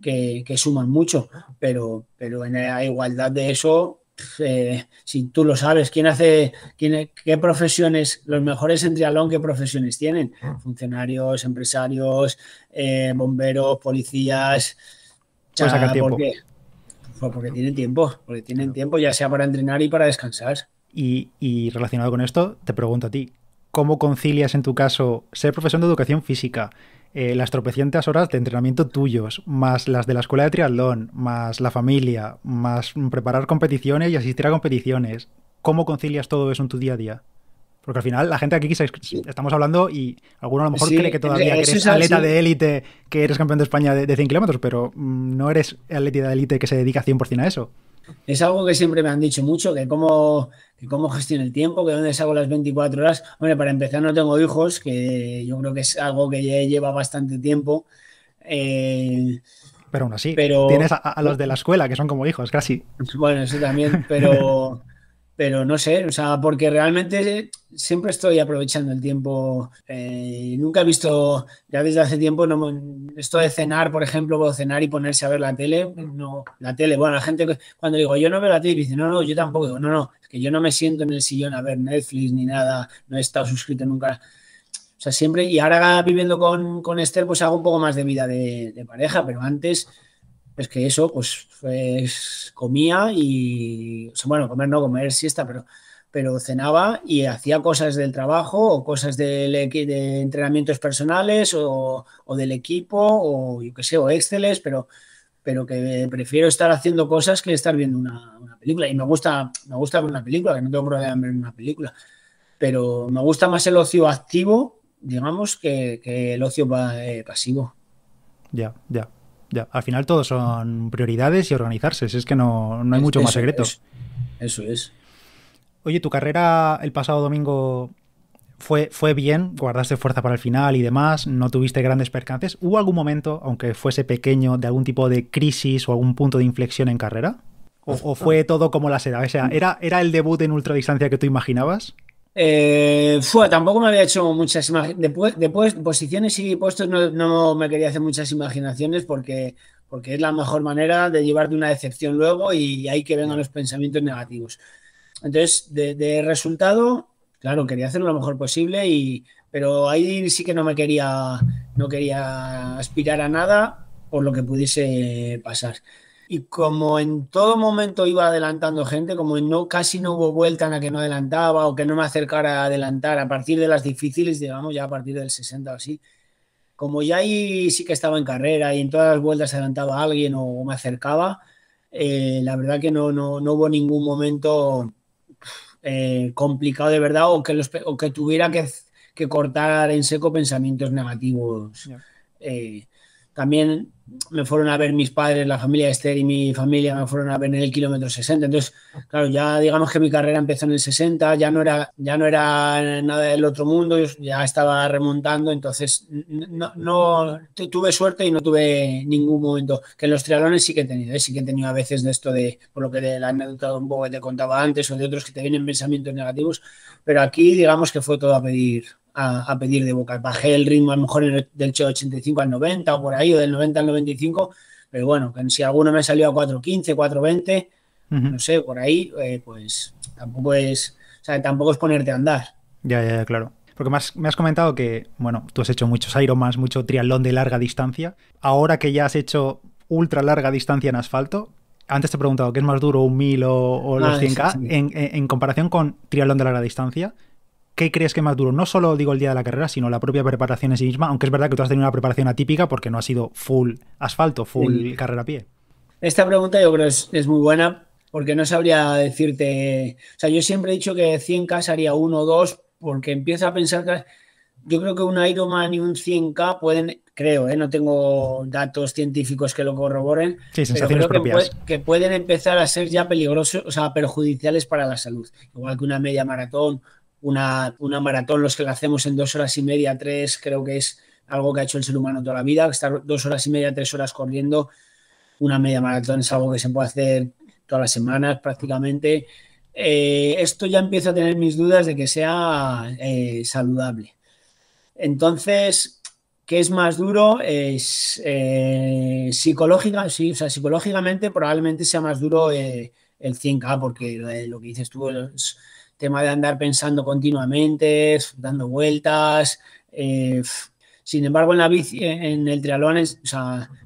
[SPEAKER 2] Que, suman mucho, pero, pero en la igualdad de eso, eh, si tú lo sabes, quién hace, qué profesiones, los mejores en trialón, qué profesiones tienen. Ah. Funcionarios, empresarios, eh, bomberos, policías.
[SPEAKER 1] Porque,
[SPEAKER 2] pues porque tienen tiempo, porque tienen tiempo ya sea para entrenar
[SPEAKER 1] y para descansar. Y, y relacionado con esto, te pregunto a ti, ¿cómo concilias en tu caso ser profesor de educación física? Eh, las tropecientas horas de entrenamiento tuyos, más las de la escuela de triatlón, más la familia, más preparar competiciones y asistir a competiciones. ¿Cómo concilias todo eso en tu día a día? Porque al final la gente aquí quizás estamos hablando y alguno a lo mejor cree que todavía eres atleta de élite, que eres campeón de España de, de 100 kilómetros, pero mm, no eres atleta de élite que se dedica 100% a eso.
[SPEAKER 2] Es algo que siempre me han dicho mucho, que cómo, que cómo el tiempo, que dónde saco las 24 horas. Hombre, para empezar no tengo hijos, que yo creo que es algo que ya lleva bastante tiempo. Eh, pero aún así, pero, tienes a, los de la escuela,
[SPEAKER 1] que son como hijos, casi.
[SPEAKER 2] Bueno, eso también, pero pero no sé, o sea, porque realmente siempre estoy aprovechando el tiempo. Eh, nunca he visto, ya desde hace tiempo, no, esto de cenar, por ejemplo, puedo cenar y ponerse a ver la tele, no, la tele, bueno, la gente cuando digo yo no veo la tele, dice, no, no, yo tampoco, no, no, es que yo no me siento en el sillón a ver Netflix ni nada, no he estado suscrito nunca. O sea, siempre, y ahora viviendo con, con Esther, pues hago un poco más de vida de, de pareja, pero antes es que eso, pues, pues comía y, bueno, comer no, comer siesta, pero, pero cenaba y hacía cosas del trabajo o cosas del, de entrenamientos personales o, o, del equipo o yo qué sé, o Exceles, pero, pero que prefiero estar haciendo cosas que estar viendo una, película. Y me gusta, me gusta ver una película, que no tengo problema en ver una película, pero me gusta más el ocio activo, digamos, que, el ocio
[SPEAKER 1] eh, pasivo. Ya, ya. Ya, al final todo son prioridades y organizarse, es que no, hay mucho más secreto. eso es. Oye, tu carrera el pasado domingo fue, fue bien, guardaste fuerza para el final y demás, no tuviste grandes percances. ¿Hubo algún momento, aunque fuese pequeño, de algún tipo de crisis o algún punto de inflexión en carrera? ¿O, fue todo como la seda? O sea, ¿era, ¿era el debut en ultradistancia que tú imaginabas?
[SPEAKER 2] Eh, fue, tampoco me había hecho muchas Después, después posiciones y puestos no, me quería hacer muchas imaginaciones porque, porque es la mejor manera de llevarte una decepción luego y ahí que vengan los pensamientos negativos. Entonces, de, resultado, claro, quería hacer lo mejor posible, y, pero ahí sí que no me quería, no quería aspirar a nada por lo que pudiese pasar. Y como en todo momento iba adelantando gente, como no, casi no hubo vuelta en la que no adelantaba o que no me acercara a adelantar a partir de las difíciles, digamos, ya a partir del 60 o así, como ya ahí sí que estaba en carrera y en todas las vueltas adelantaba a alguien o me acercaba, eh, la verdad que no, no, no, hubo ningún momento eh, complicado de verdad o que, o que tuviera que, que cortar en seco pensamientos negativos también me fueron a ver mis padres, la familia Esther y mi familia me fueron a ver en el kilómetro 60. Entonces, claro, ya digamos que mi carrera empezó en el 60, ya no era, ya no era nada del otro mundo, ya estaba remontando, entonces no, tuve suerte y no tuve ningún momento. Que en los trialones sí que he tenido, ¿eh? sí que he tenido a veces de esto de, por lo que de la anécdota un poco que te contaba antes o de otros que te vienen pensamientos negativos, pero aquí digamos que fue todo a pedir, a, pedir de boca. Bajé el ritmo a lo mejor del 85 al 90 o por ahí, o del 90 al 95, pero bueno, si alguno me salió a 4.15, 4.20, no sé, por ahí, eh, pues tampoco es, tampoco es
[SPEAKER 1] ponerte a andar. Ya, ya, claro. Porque me has, me has, comentado que, bueno, tú has hecho muchos más mucho triatlón de larga distancia. Ahora que ya has hecho ultra larga distancia en asfalto, antes te he preguntado qué es más duro, un 1000 o, ah, los 100K, en, comparación con triatlón de larga distancia, ¿qué crees que más duro? No solo digo el día de la carrera, sino la propia preparación en sí misma, aunque es verdad que tú has tenido una preparación atípica porque no ha sido full asfalto, full carrera a pie.
[SPEAKER 2] Esta pregunta yo creo es, es muy buena porque no sabría decirte, o sea, yo siempre he dicho que 100K haría uno o dos porque empiezo a pensar que yo creo que un Ironman y un 100K pueden, creo, ¿eh? no tengo datos científicos que lo corroboren, sensaciones pero creo que, pueden empezar a ser ya peligrosos, o sea, perjudiciales para la salud, igual que una media maratón una, maratón, los que la hacemos en dos horas y media, tres, creo que es algo que ha hecho el ser humano toda la vida, estar dos horas y media, tres horas corriendo, una media maratón es algo que se puede hacer todas las semanas prácticamente. Eh, esto ya empiezo a tener mis dudas de que sea eh, saludable. Entonces, ¿qué es más duro? Es eh, psicológica, sí, o sea, psicológicamente probablemente sea más duro el 100K, porque lo, que dices tú, es tema de andar pensando continuamente, dando vueltas. Eh, sin embargo, en la bici, en el triatlón,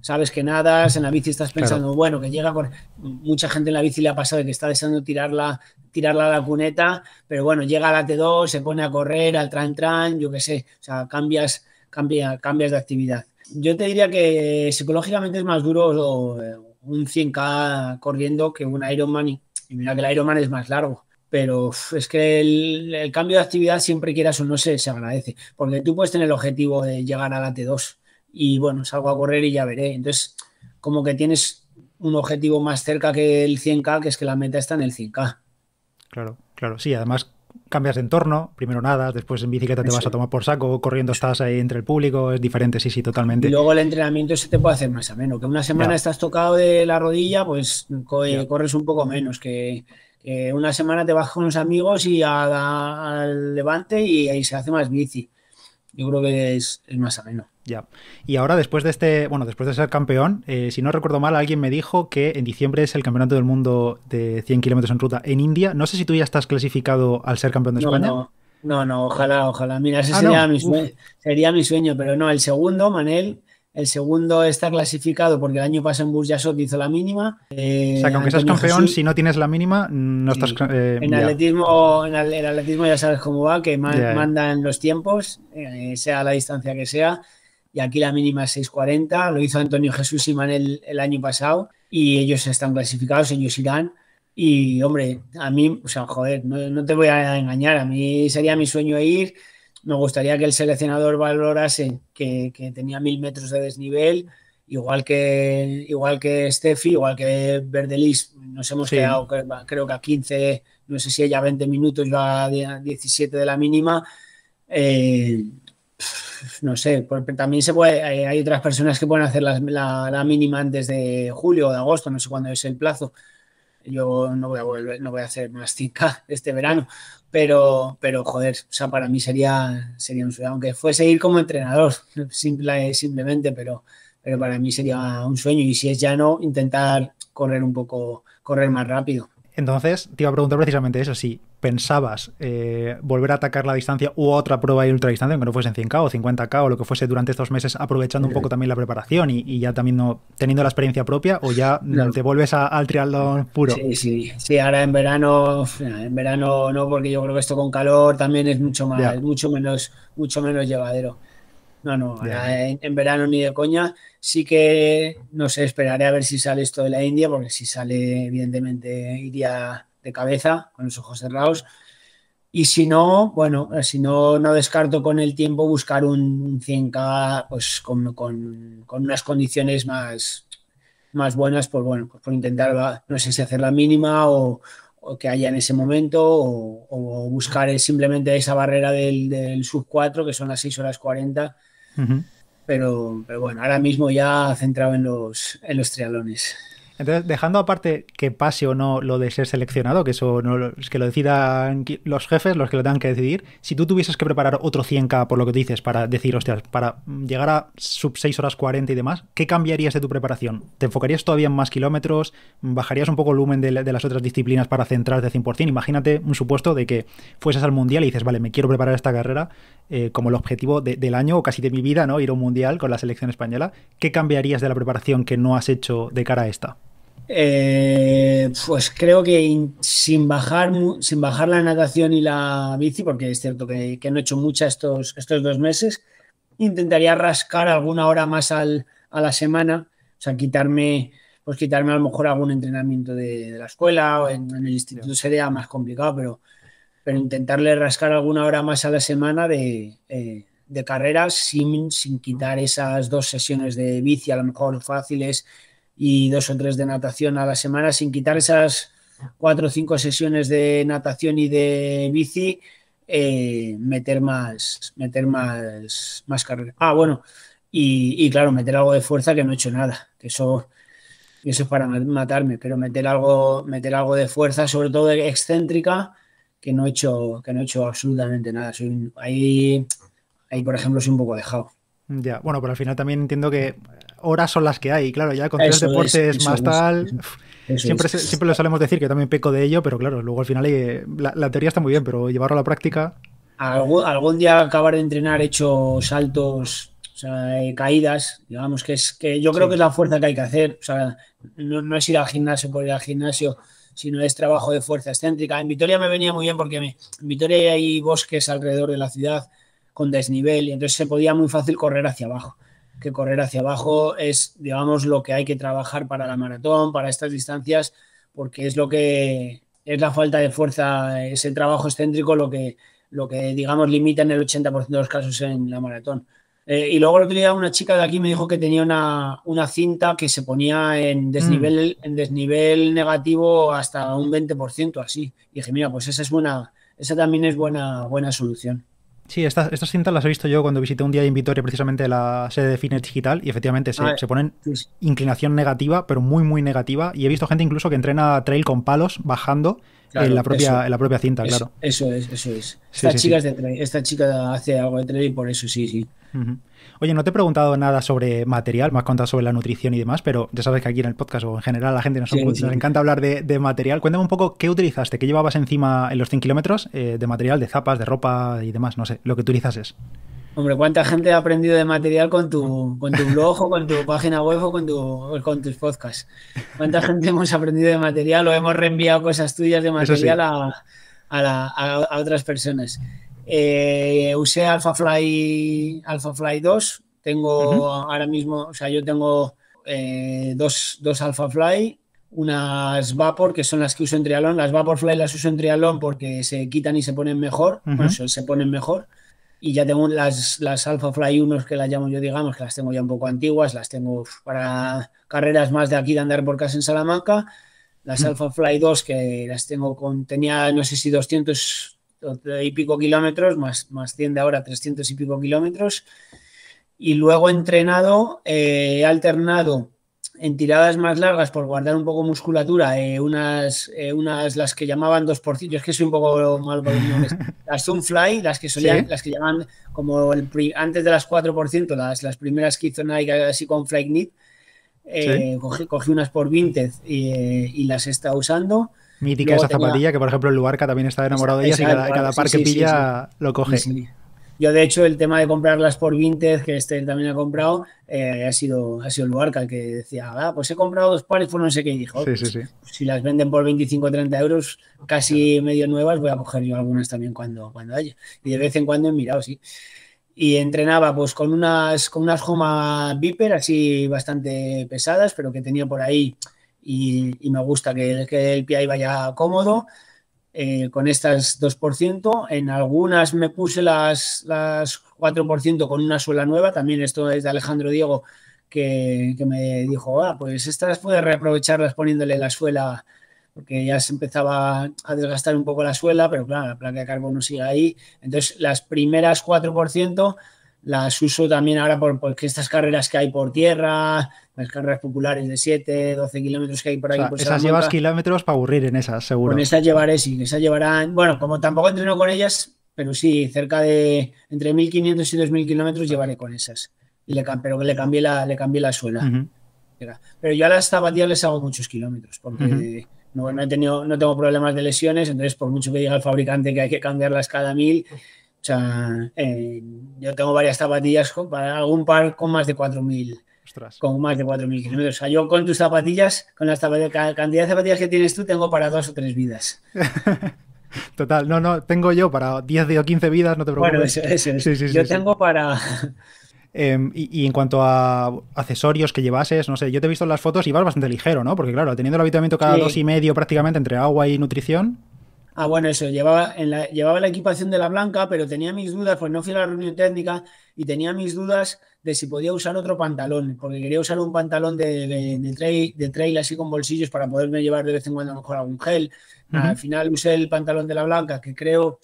[SPEAKER 2] sabes que nada, en la bici estás pensando, bueno, que llega con. Mucha gente en la bici le ha pasado que está deseando tirarla, tirarla a la cuneta, pero bueno, llega a la T2, se pone a correr, al tran-tran, yo qué sé, o sea, cambias, cambia, cambias de actividad. Yo te diría que psicológicamente es más duro eh, un 100K corriendo que un Ironman, y mira que el Ironman es más largo pero es que el, cambio de actividad siempre quieras o no se, se agradece, porque tú puedes tener el objetivo de llegar a la T2 y bueno, salgo a correr y ya veré. Entonces, como que tienes un objetivo más cerca que el 100K, que es que la meta está en el 100K.
[SPEAKER 1] Claro, claro, sí, además cambias de entorno, primero nada, después en bicicleta te vas a tomar por saco, corriendo estás ahí entre el público, es diferente, sí, sí, totalmente. Y luego
[SPEAKER 2] el entrenamiento se te puede hacer más menos, que una semana estás tocado de la rodilla, pues eh, corres un poco menos, que una semana te vas con los amigos y al
[SPEAKER 1] levante y ahí se hace más bici. Yo creo que es, es más ameno. Ya. Y ahora, después de este, bueno, después de ser campeón, eh, si no recuerdo mal, alguien me dijo que en diciembre es el campeonato del mundo de 100 kilómetros en ruta en India. No sé si tú ya estás clasificado al ser campeón de España. No.
[SPEAKER 2] no, ojalá, ojalá. Mira, ese ah, sería, mi sueño, sería mi sueño, pero no, el segundo, Manel, el segundo está clasificado porque el año pasado en Burjasot hizo la mínima. o sea, eh, aunque seas campeón, si
[SPEAKER 1] no tienes la mínima, no estás. Eh, en,
[SPEAKER 2] atletismo, en el atletismo ya sabes cómo va, que mandan los tiempos, eh, sea la distancia que sea. Y aquí la mínima es 6.40. Lo hizo Antonio Jesús y Manel el año pasado. Y ellos están clasificados, ellos irán. Y hombre, a mí, o sea, joder, no te voy a engañar. A mí sería mi sueño ir me gustaría que el seleccionador valorase que, tenía mil metros de desnivel, igual que igual que Steffi, igual que Verdelis, nos hemos quedado creo que a 15, no sé si ella 20 minutos, va a 17 de la mínima. Eh, no sé, también se puede, eh, hay otras personas que pueden hacer la, mínima antes de julio o de agosto, no sé cuándo es el plazo. Yo no voy a volver, no voy a hacer más este verano, pero, pero joder, o sea, para mí sería, sería un sueño, aunque fuese ir como entrenador, simplemente, pero, para mí sería un sueño. Y si es ya no, intentar correr un poco,
[SPEAKER 1] correr más rápido. Entonces, te iba a preguntar precisamente eso, sí pensabas eh, volver a atacar la distancia u otra prueba de ultradistancia, aunque no fuese en 100K o 50K o lo que fuese durante estos meses, aprovechando un poco también la preparación y, ya también no, teniendo la experiencia propia o ya te vuelves al triatlón puro? Sí, sí, sí, ahora
[SPEAKER 2] en verano,
[SPEAKER 1] en verano no, porque yo creo que esto con calor
[SPEAKER 2] también es mucho más, mucho menos, mucho menos llevadero. No, no, en, verano ni de coña. Sí que, no sé, esperaré a ver si sale esto de la India, porque si sale, evidentemente, iría de cabeza, con los ojos cerrados. Y si no, bueno, eh, si no, no descarto con el tiempo buscar un, 100K pues, con, con, con unas condiciones más, más buenas, pues bueno, pues por intentar, no sé si hacer la mínima o, o que haya en ese momento, o, buscar eh, simplemente esa barrera del, sub 4, que son las 6 horas 40. pero,
[SPEAKER 1] bueno, ahora mismo ya centrado en los, en los trialones. Entonces, dejando aparte que pase o no lo de ser seleccionado, que eso no es que lo decidan los jefes, los que lo tengan que decidir, si tú tuvieses que preparar otro 100K por lo que dices para decir, hostias, para mm, llegar a sub 6 horas 40 y demás, ¿qué cambiarías de tu preparación? ¿Te enfocarías todavía en más kilómetros? ¿Bajarías un poco el volumen de, las otras disciplinas para centrarte 100%? Imagínate un supuesto de que fueses al mundial y dices, vale, me quiero preparar esta carrera eh, como el objetivo del año o casi de mi vida, ¿no? Ir a un mundial con la selección española. ¿Qué cambiarías de la preparación que no has hecho de cara a esta? Eh, pues creo que sin, bajar, sin bajar la natación y la bici,
[SPEAKER 2] porque es cierto que, no he hecho mucha estos, estos dos meses, intentaría rascar alguna hora más a la semana, o sea, quitarme, pues quitarme a lo mejor algún entrenamiento de, la escuela o en, el instituto sería más complicado, pero, pero intentarle rascar alguna hora más a la semana de, eh, carreras sin, sin quitar esas dos sesiones de bici, a lo mejor fáciles y dos o tres de natación a la semana, sin quitar esas cuatro o cinco sesiones de natación y de bici, eh, meter más, meter más, más carrera. Ah, bueno, y, claro, meter algo de fuerza que no he hecho nada, que eso, eso es para matarme, pero meter algo, meter algo de fuerza, sobre todo excéntrica, que no he hecho, que no hecho
[SPEAKER 1] absolutamente nada. ahí, ahí, por ejemplo, soy un poco dejado. Ya, bueno, pero al final también entiendo que horas son las que hay. claro, ya con tres deportes más tal. siempre, siempre lo solemos decir que también peco de ello, pero claro, luego al final eh, la, teoría está muy bien, pero llevarlo a la práctica.
[SPEAKER 2] Algún, día acabar de entrenar hecho saltos, o sea, eh, caídas, digamos que es que yo creo que es la fuerza que hay que hacer. O sea, no, es ir al gimnasio por ir al gimnasio sino es trabajo de fuerza excéntrica. En Vitoria me venía muy bien porque me, en Vitoria hay bosques alrededor de la ciudad con desnivel y entonces se podía muy fácil correr hacia abajo que correr hacia abajo es, digamos, lo que hay que trabajar para la maratón, para estas distancias, porque es lo que es la falta de fuerza, es el trabajo excéntrico lo que, lo que digamos, limita en el 80% de los casos en la maratón. Eh, y luego el otro día una chica de aquí me dijo que tenía una, una cinta que se ponía en mm. desnivel, en desnivel negativo hasta un 20% así. Y dije, mira, pues esa es buena, esa también es buena, buena solución.
[SPEAKER 1] Sí, estas, cintas las he visto yo cuando visité un día en Vitoria precisamente la sede de Fitness Digital y efectivamente se, ah, eh. se, ponen inclinación negativa, pero muy, muy negativa. Y he visto gente incluso que entrena trail con palos bajando en, la propia, la propia cinta, claro.
[SPEAKER 2] Eso es, eso es. esta, chica chica hace algo de trail y por eso sí, sí.
[SPEAKER 1] Oye, no te he preguntado nada sobre material, me has contado sobre la nutrición y demás, pero ya sabes que aquí en el podcast o en general a la gente nos, encanta hablar de, material. Cuéntame un poco qué utilizaste, qué llevabas encima en los 100 kilómetros eh, de material, de zapas, de ropa y demás, no sé, lo que utilizas es.
[SPEAKER 2] Hombre, ¿cuánta gente ha aprendido de material con tu, blog o con tu página web o con, tus podcasts? ¿Cuánta gente hemos aprendido de material o hemos reenviado cosas tuyas de material a, otras personas? Eh, usé AlphaFly, AlphaFly 2. Tengo ahora mismo, o sea, yo tengo eh, dos, dos AlphaFly, unas Vapor, que son las que uso en triatlón. Las Vaporfly las uso en trialón porque se quitan y se ponen mejor. se, ponen mejor. Y ya tengo las, las AlphaFly 1 que las llamo yo, digamos, que las tengo ya un poco antiguas. Las tengo para carreras más de aquí de andar por casa en Salamanca. Las AlphaFly 2 que las tengo con, tenía no sé si 200 y pico kilómetros, más, más tiende ahora 300 y pico kilómetros. Y luego he entrenado, eh, he alternado en tiradas más largas por guardar un poco musculatura, eh, unas, eh, unas las que llamaban 2%, yo es que soy un poco mal por los nombres, las Zoomfly las que solían, las que llaman como el antes de las 4%, las, las primeras que hizo Nike así con Flyknit cogí, unas por Vinted y, y, las he estado usando.
[SPEAKER 1] Mítica esa zapatilla, que por ejemplo el Luarca también está enamorado de ella y cada, par que pilla lo coge.
[SPEAKER 2] Yo, de hecho, el tema de comprarlas por Vinted, que este también ha comprado, eh, ha sido ha sido Luarca el que decía, ah, pues he comprado dos pares por no sé qué. Y dijo, pues, si las venden por 25 o 30 euros, casi medio nuevas, voy a coger yo algunas también cuando, cuando haya. Y de vez en cuando he mirado, sí. Y entrenaba pues con unas, con unas Viper, así bastante pesadas, pero que tenía por ahí y, me gusta que, que, el PI vaya cómodo. Eh, con estas 2%, en algunas me puse las, las 4% con una suela nueva, también esto es de Alejandro Diego, que, me dijo, ah, pues estas puedes reaprovecharlas poniéndole la suela, porque ya se empezaba a desgastar un poco la suela, pero claro, la placa de carbono sigue ahí. Entonces, las primeras 4% las uso también ahora por, porque estas carreras que hay por tierra, las carreras populares de 7, 12 kilómetros que hay por ahí. esas llevas
[SPEAKER 1] kilómetros para aburrir en esas, seguro. Con esas llevaré, sí, esas llevarán.
[SPEAKER 2] Bueno, como tampoco entreno con ellas, pero sí, cerca de entre 1500 y 2000 kilómetros llevaré con esas. Y le, pero le cambié la, le cambié la suela. Pero yo a las zapatillas les hago muchos kilómetros, porque. No, tenido, no tengo problemas de lesiones, entonces por mucho que diga el fabricante que hay que cambiarlas cada mil, o sea, yo tengo varias zapatillas, para algún par con más de 4.000 con más de 4.000 kilómetros. O sea, yo con tus zapatillas, con la cantidad de zapatillas que tienes tú, tengo para dos o tres vidas.
[SPEAKER 1] Total, no, no, tengo yo para 10 o 15 vidas, no te preocupes. Bueno, eso, eso, yo tengo para... Em, y, en cuanto a accesorios que llevases, no sé, yo te he visto en las fotos y vas bastante ligero, ¿no? Porque claro, teniendo el habitamiento cada dos y medio prácticamente entre agua y nutrición.
[SPEAKER 2] Ah, bueno, eso, llevaba, la, llevaba la equipación de la blanca, pero tenía mis dudas, pues no fui a la reunión técnica y tenía mis dudas de si podía usar otro pantalón, porque quería usar un pantalón de, de, trail, así con bolsillos para poderme llevar de vez en cuando mejor algún gel. Al final usé el pantalón de la blanca, que creo,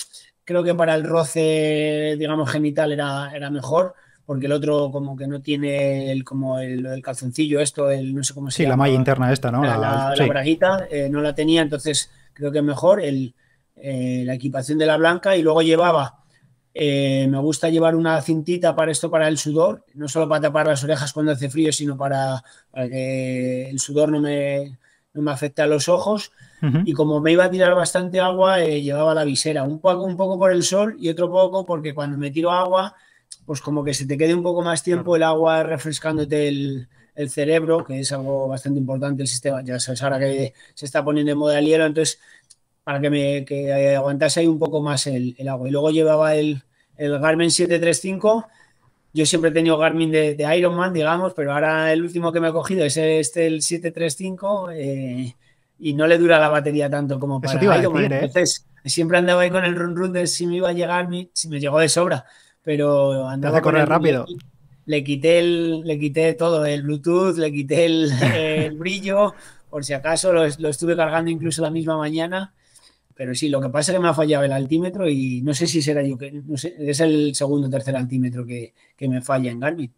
[SPEAKER 2] creo que para el roce, digamos, genital era, era mejor, porque el otro como que no tiene el, como el, calzoncillo, esto, no sé cómo se llama. la malla interna esta, ¿no? La, braguita, eh, no la tenía, entonces creo que mejor, el, eh, la equipación de la blanca y luego llevaba, eh, me gusta llevar una cintita para esto, para el sudor, no solo para tapar las orejas cuando hace frío, sino para, que el sudor no me, me afecte a los ojos. Y como me iba a tirar bastante agua, eh, llevaba la visera, un poco, un poco por el sol y otro poco porque cuando me tiro agua, pues como que se te quede un poco más tiempo el agua refrescándote el, el cerebro, que es algo bastante importante el sistema. Ya sabes, ahora que se está poniendo en moda el hielo, entonces para que me que aguantase ahí un poco más el, agua. Y luego llevaba el, el Garmin 735 yo siempre he tenido Garmin de, Ironman, digamos, pero ahora el último que me he cogido es este, el 735, eh, y no le dura la batería tanto como para ¿eh? Entonces, siempre andaba ahí con el run run de si me iba a llegar, si me llegó de sobra, pero andaba. a correr rápido le quité, el, le quité todo, el Bluetooth, le quité el, brillo, por si acaso lo, estuve cargando incluso la misma mañana. Pero sí, lo que pasa es que me ha fallado el altímetro y no sé si será yo que, es el segundo o tercer altímetro que, que me falla en Garmin.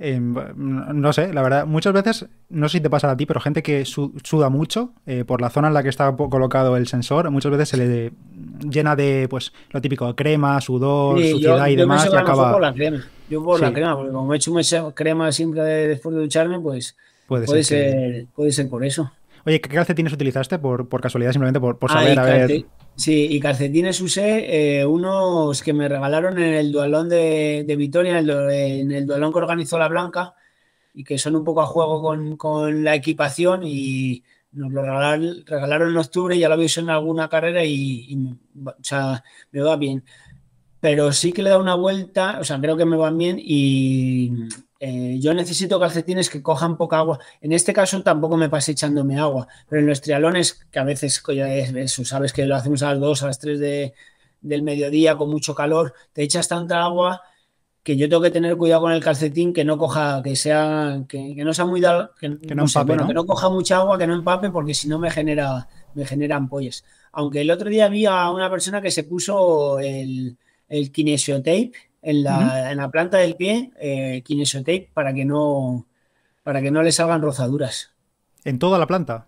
[SPEAKER 2] Em,
[SPEAKER 1] no sé, la verdad, muchas veces, no sé si te pasa a ti, pero gente que suda mucho eh, por la zona en la que está colocado el sensor, muchas veces se le llena de, pues, lo típico, crema, sudor, suciedad y demás. y acaba...
[SPEAKER 2] crema. Yo por la crema, porque como me hecho mucha crema siempre después de ducharme, pues puede, ser, puede ser por eso.
[SPEAKER 1] Oye, ¿qué calcetines utilizaste por, por casualidad, simplemente por, saber a ver?
[SPEAKER 2] Sí, y calcetines usé eh, unos que me regalaron en el dualón de, de Vitoria, en el dualón que organizó La Blanca, y que son un poco a juego con, la equipación y nos lo regalaron, en octubre, ya lo había visto en alguna carrera y, y me va bien. Pero sí que le da una vuelta, o sea, creo que me van bien y eh, yo necesito calcetines que cojan poca agua. En este caso tampoco me pasa echándome agua, pero en los trialones, que a veces, sabes que lo hacemos a las 2, a las 3 de, del mediodía con mucho calor, te echas tanta agua que yo tengo que tener cuidado con el calcetín que no coja, que sea, que, no sea muy que, no, que no coja mucha agua, que no empape, porque si no me genera, me Aunque el otro día vi a una persona que se puso el, el kinesiotape en la, planta del pie, kinesio eh, kinesiotape, para que no para que no le salgan rozaduras. ¿En toda la planta?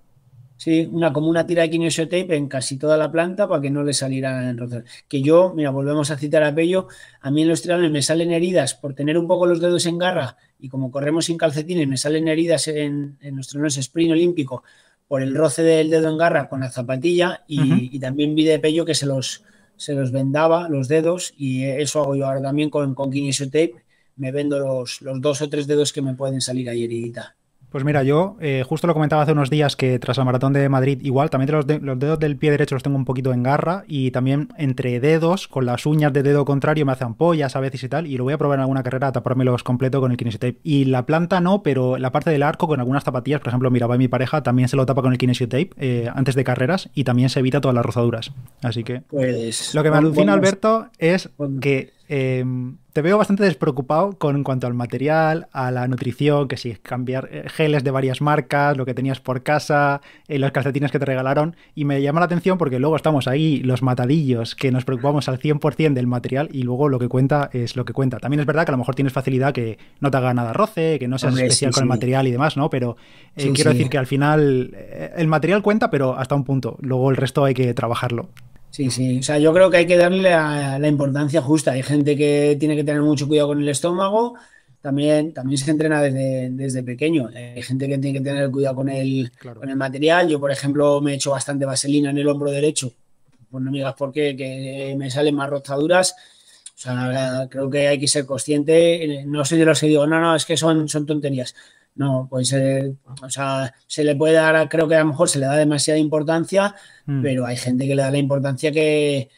[SPEAKER 2] Sí, una, como una tira de tape en casi toda la planta para que no le salieran rozaduras. Que yo, mira, volvemos a citar a Pello, a mí en los triales me salen heridas por tener un poco los dedos en garra y como corremos sin calcetines me salen heridas en, nuestro los sprint olímpico por el roce del dedo en garra con la zapatilla y, y también vi de Pello que se los se los vendaba los dedos y eso hago yo ahora también con, con Kinesio Tape. Me vendo los, los dos o tres dedos que me pueden salir ahí heridita.
[SPEAKER 1] Pues mira, yo eh, justo lo comentaba hace unos días que tras la maratón de Madrid, igual, también los, dedos del pie derecho los tengo un poquito en garra y también entre dedos, con las uñas de dedo contrario me hacen pollas a veces y tal, y lo voy a probar en alguna carrera a tapármelos completo con el Tape. Y la planta no, pero la parte del arco con algunas zapatillas, por ejemplo, miraba mi pareja, también se lo tapa con el kinesiotape Tape eh, antes de carreras y también se evita todas las rozaduras. Así que pues, lo que me alucina, Alberto, es que Em, te veo bastante despreocupado con en cuanto al material, a la nutrición, que si cambiar eh, geles de varias marcas, lo que tenías por casa, eh, los calcetines que te regalaron. Y me llama la atención porque luego estamos ahí los matadillos que nos preocupamos al 100% del material y luego lo que cuenta es lo que cuenta. También es verdad que a lo mejor tienes facilidad que no te haga nada roce, que no seas especial con el material y demás, ¿no? Pero eh, quiero decir que al final eh, el material cuenta, pero hasta un punto. Luego el resto hay que trabajarlo. Sí, sí. O
[SPEAKER 2] sea, yo creo que hay que darle la, importancia justa. Hay gente que tiene que tener mucho cuidado con el estómago. También, también se entrena desde, desde pequeño. Hay gente que tiene que tener cuidado con el, con el material. Yo, por ejemplo, me he hecho bastante vaselina en el hombro derecho. Pues no me digas por qué, que me salen más rotaduras, O sea, creo que hay que ser consciente. No soy de los que digo, no, no, es que son, son tonterías. No, pues eh, o sea, se le puede dar, creo que a lo mejor se le da demasiada importancia, mm. pero hay gente que le da la importancia que,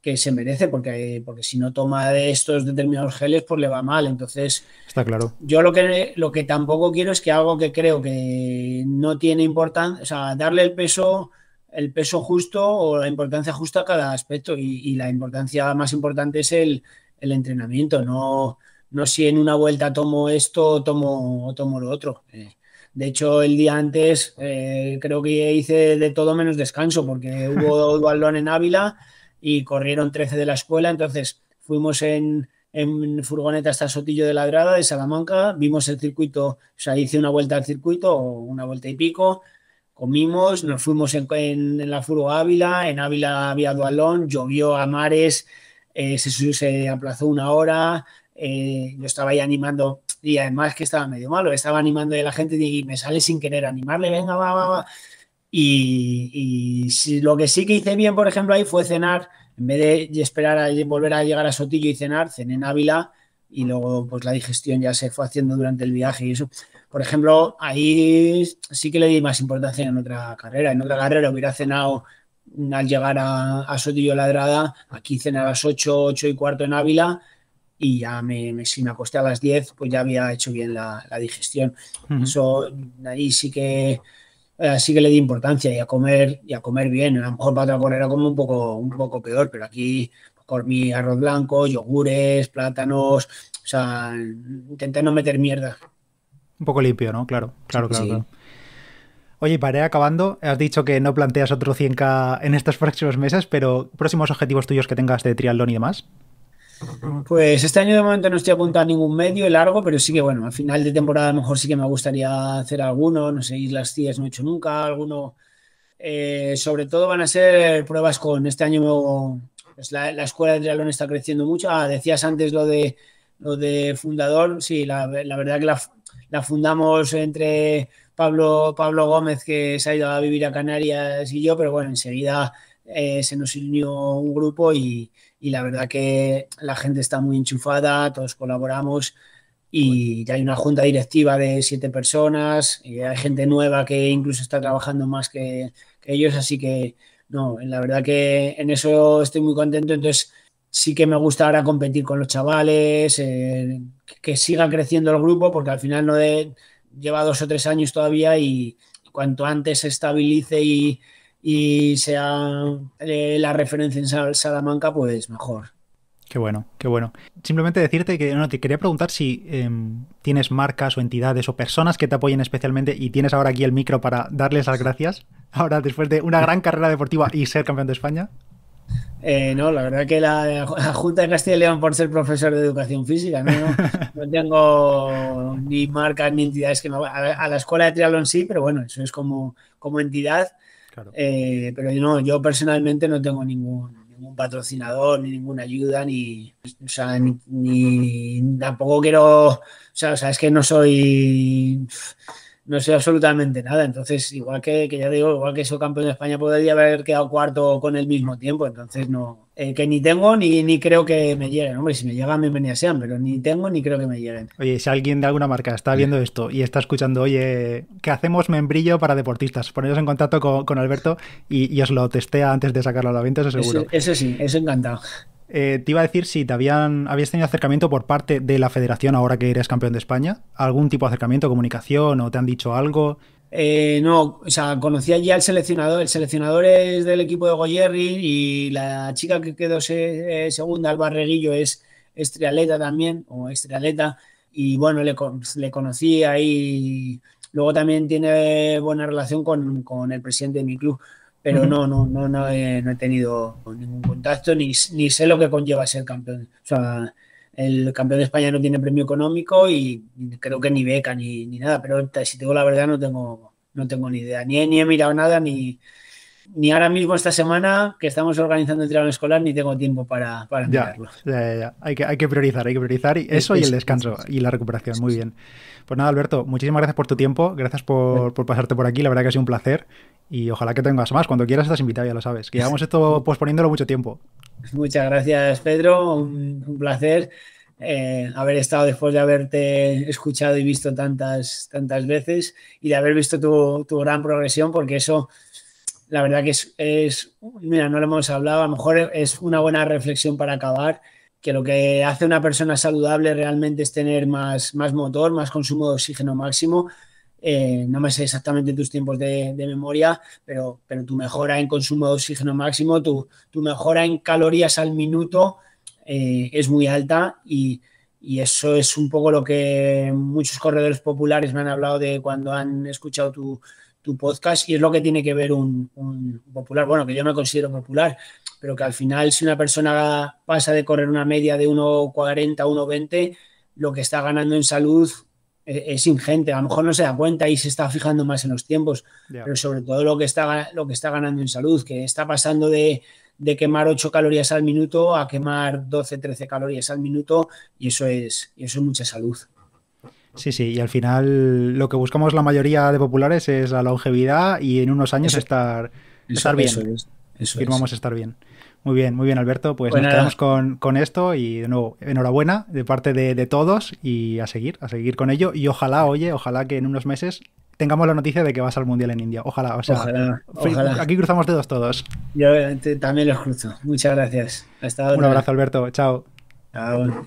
[SPEAKER 2] que se merece, porque, porque si no toma de estos determinados geles, pues le va mal. Entonces, está claro. Yo lo que, lo que tampoco quiero es que algo que creo que no tiene importancia, o sea, darle el peso, el peso justo o la importancia justa a cada aspecto. Y, la importancia más importante es el, el entrenamiento, no no si en una vuelta tomo esto o tomo, lo otro. Eh, de hecho, el día antes eh, creo que hice de todo menos descanso porque hubo dualón en Ávila y corrieron 13 de la escuela, entonces fuimos en, en furgoneta hasta Sotillo de la Grada... de Salamanca, vimos el circuito, o sea, hice una vuelta al circuito, una vuelta y pico, comimos, nos fuimos en, la furgo Ávila, en Ávila había Dualón, llovió a mares, eh, se, se, aplazó una hora, eh, yo estaba ahí animando y además que estaba medio malo, estaba animando a la gente y me sale sin querer animarle, venga, va, va, va. Y, lo que sí que hice bien, por ejemplo, ahí fue cenar, en vez de esperar a volver a llegar a Sotillo y cenar, cené en Ávila y luego pues la digestión ya se fue haciendo durante el viaje y eso. Por ejemplo, ahí sí que le di más importancia en otra carrera. En otra carrera hubiera cenado al llegar a, Sotillo Ladrada, aquí cené a las 8, 8 y cuarto en Ávila y ya me, si me acosté a las 10, pues ya había hecho bien la, digestión. Eso ahí sí que eh, sí que le di importancia y a comer y a comer bien. A lo mejor para otra era como un poco, un poco peor, pero aquí pues comí arroz blanco, yogures, plátanos, o sea, intenté no meter mierda.
[SPEAKER 1] Un poco limpio, ¿no? Claro, claro, claro. Oye, para acabando, has dicho que no planteas otro 100K en estos próximos meses, pero próximos objetivos tuyos que tengas de triatlón y demás.
[SPEAKER 2] Pues este año de momento no estoy apuntando a ningún medio largo, pero sí que bueno, al final de temporada mejor sí que me gustaría hacer alguno, no sé, Islas tías no he hecho nunca, alguno. Eh, sobre todo van a ser pruebas con este año pues la, escuela de triatlón está creciendo mucho. Ah, decías antes lo de lo de fundador, sí, la, verdad que la, fundamos entre Pablo, Pablo Gómez, que se ha ido a vivir a Canarias y yo, pero bueno, enseguida eh, se nos unió un grupo y, y la verdad que la gente está muy enchufada, todos colaboramos y ya hay una junta directiva de siete personas, y hay gente nueva que incluso está trabajando más que, ellos, así que no, la verdad que en eso estoy muy contento, entonces sí que me gusta ahora competir con los chavales, eh, que siga creciendo el grupo, porque al final no de, lleva dos o tres años todavía y cuanto antes se estabilice y, y sea eh, la referencia en Salamanca, pues mejor.
[SPEAKER 1] Qué bueno, qué bueno. Simplemente decirte que no, te quería preguntar si em, tienes marcas o entidades o personas que te apoyen especialmente y tienes ahora aquí el micro para darles las gracias, ahora después de una gran carrera deportiva y ser campeón de España. Eh,
[SPEAKER 2] no, la verdad que la, Junta de Castilla y León por ser profesor de educación física, no, tengo ni marcas ni entidades que me, a, a, la escuela de triatlón sí, pero bueno, eso es como, como entidad Claro. Eh, pero no, yo personalmente no tengo ningún, ningún patrocinador, ni ninguna ayuda, ni, o sea, ni, tampoco quiero, o sea, o sea, es que no soy, no sé absolutamente nada. Entonces, igual que, que ya digo, igual que soy campeón de España, podría haber quedado cuarto con el mismo tiempo. Entonces, no, eh, que ni tengo ni, ni creo que me lleguen. Hombre, si me llegan, venía sean, pero ni tengo ni creo que me lleguen.
[SPEAKER 1] Oye, si alguien de alguna marca está viendo esto y está escuchando, oye, ¿qué hacemos membrillo para deportistas, Ponedos en contacto con, Alberto y, os lo testea antes de sacarlo a la venta, eso seguro. Eso,
[SPEAKER 2] eso sí, eso encantado.
[SPEAKER 1] Eh, te iba a decir si te habían, habías tenido acercamiento por parte de la federación ahora que eres campeón de España. ¿Algún tipo de acercamiento, comunicación o te han dicho algo?
[SPEAKER 2] Eh, no, o sea, conocía ya al seleccionador. El seleccionador es del equipo de Goyerri y la chica que quedó eh, segunda, Alba Reguillo, es estrialeta también, o estrialeta. Y bueno, le, le conocí ahí. Luego también tiene buena relación con el presidente de mi club pero no, no, no, no he, eh, no he tenido ningún contacto ni, ni, sé lo que conlleva ser campeón. O sea, el campeón de España no tiene premio económico y creo que ni beca ni, nada, pero si tengo la verdad no tengo, no tengo ni idea, ni, ni he mirado nada, ni, ni ahora mismo esta semana que estamos organizando el triatlón escolar ni tengo tiempo para, para ya,
[SPEAKER 1] ya, ya, Hay, que, hay que priorizar, hay que priorizar y eso y el descanso y la recuperación. Muy bien. Pues nada, Alberto, muchísimas gracias por tu tiempo, gracias por, por pasarte por aquí, la verdad que ha sido un placer y ojalá que tengas más. Cuando quieras estás invitado, ya lo sabes, que llevamos esto posponiéndolo mucho tiempo.
[SPEAKER 2] Muchas gracias, Pedro, un, placer. Eh, haber estado después de haberte escuchado y visto tantas, tantas veces y de haber visto tu, tu gran progresión, porque eso la verdad que es, mira, no lo hemos hablado, a lo mejor es una buena reflexión para acabar, que lo que hace una persona saludable realmente es tener más, más motor, más consumo de oxígeno máximo. Eh, no me sé exactamente tus tiempos de, memoria, pero, pero tu mejora en consumo de oxígeno máximo, tu, tu mejora en calorías al minuto eh, es muy alta y, y eso es un poco lo que muchos corredores populares me han hablado de cuando han escuchado tu, tu podcast y es lo que tiene que ver un, popular, bueno, que yo me considero popular, pero que al final si una persona pasa de correr una media de 1,40, 1,20, lo que está ganando en salud e, es, ingente, a lo mejor no se da cuenta y se está fijando más en los tiempos, pero sobre todo lo que, está, lo que está ganando en salud, que está pasando de, quemar 8 calorías al minuto a quemar 12,
[SPEAKER 1] 13 calorías al minuto y eso es, y eso es mucha salud. Sí, sí, y al final lo que buscamos la mayoría de populares es la longevidad y en unos años estar, bien.
[SPEAKER 2] Eso Firmamos estar
[SPEAKER 1] bien. Muy bien, muy bien, Alberto. Pues, pues nos quedamos con, esto y de nuevo, enhorabuena de parte de, todos y a seguir, a seguir con ello. Y ojalá, oye, ojalá que en unos meses tengamos la noticia de que vas al Mundial en India. Ojalá, o sea, ojalá, aquí cruzamos dedos todos. Yo eh, también los cruzo. Muchas gracias. Hasta Un abrazo, Alberto. Chao. Chao.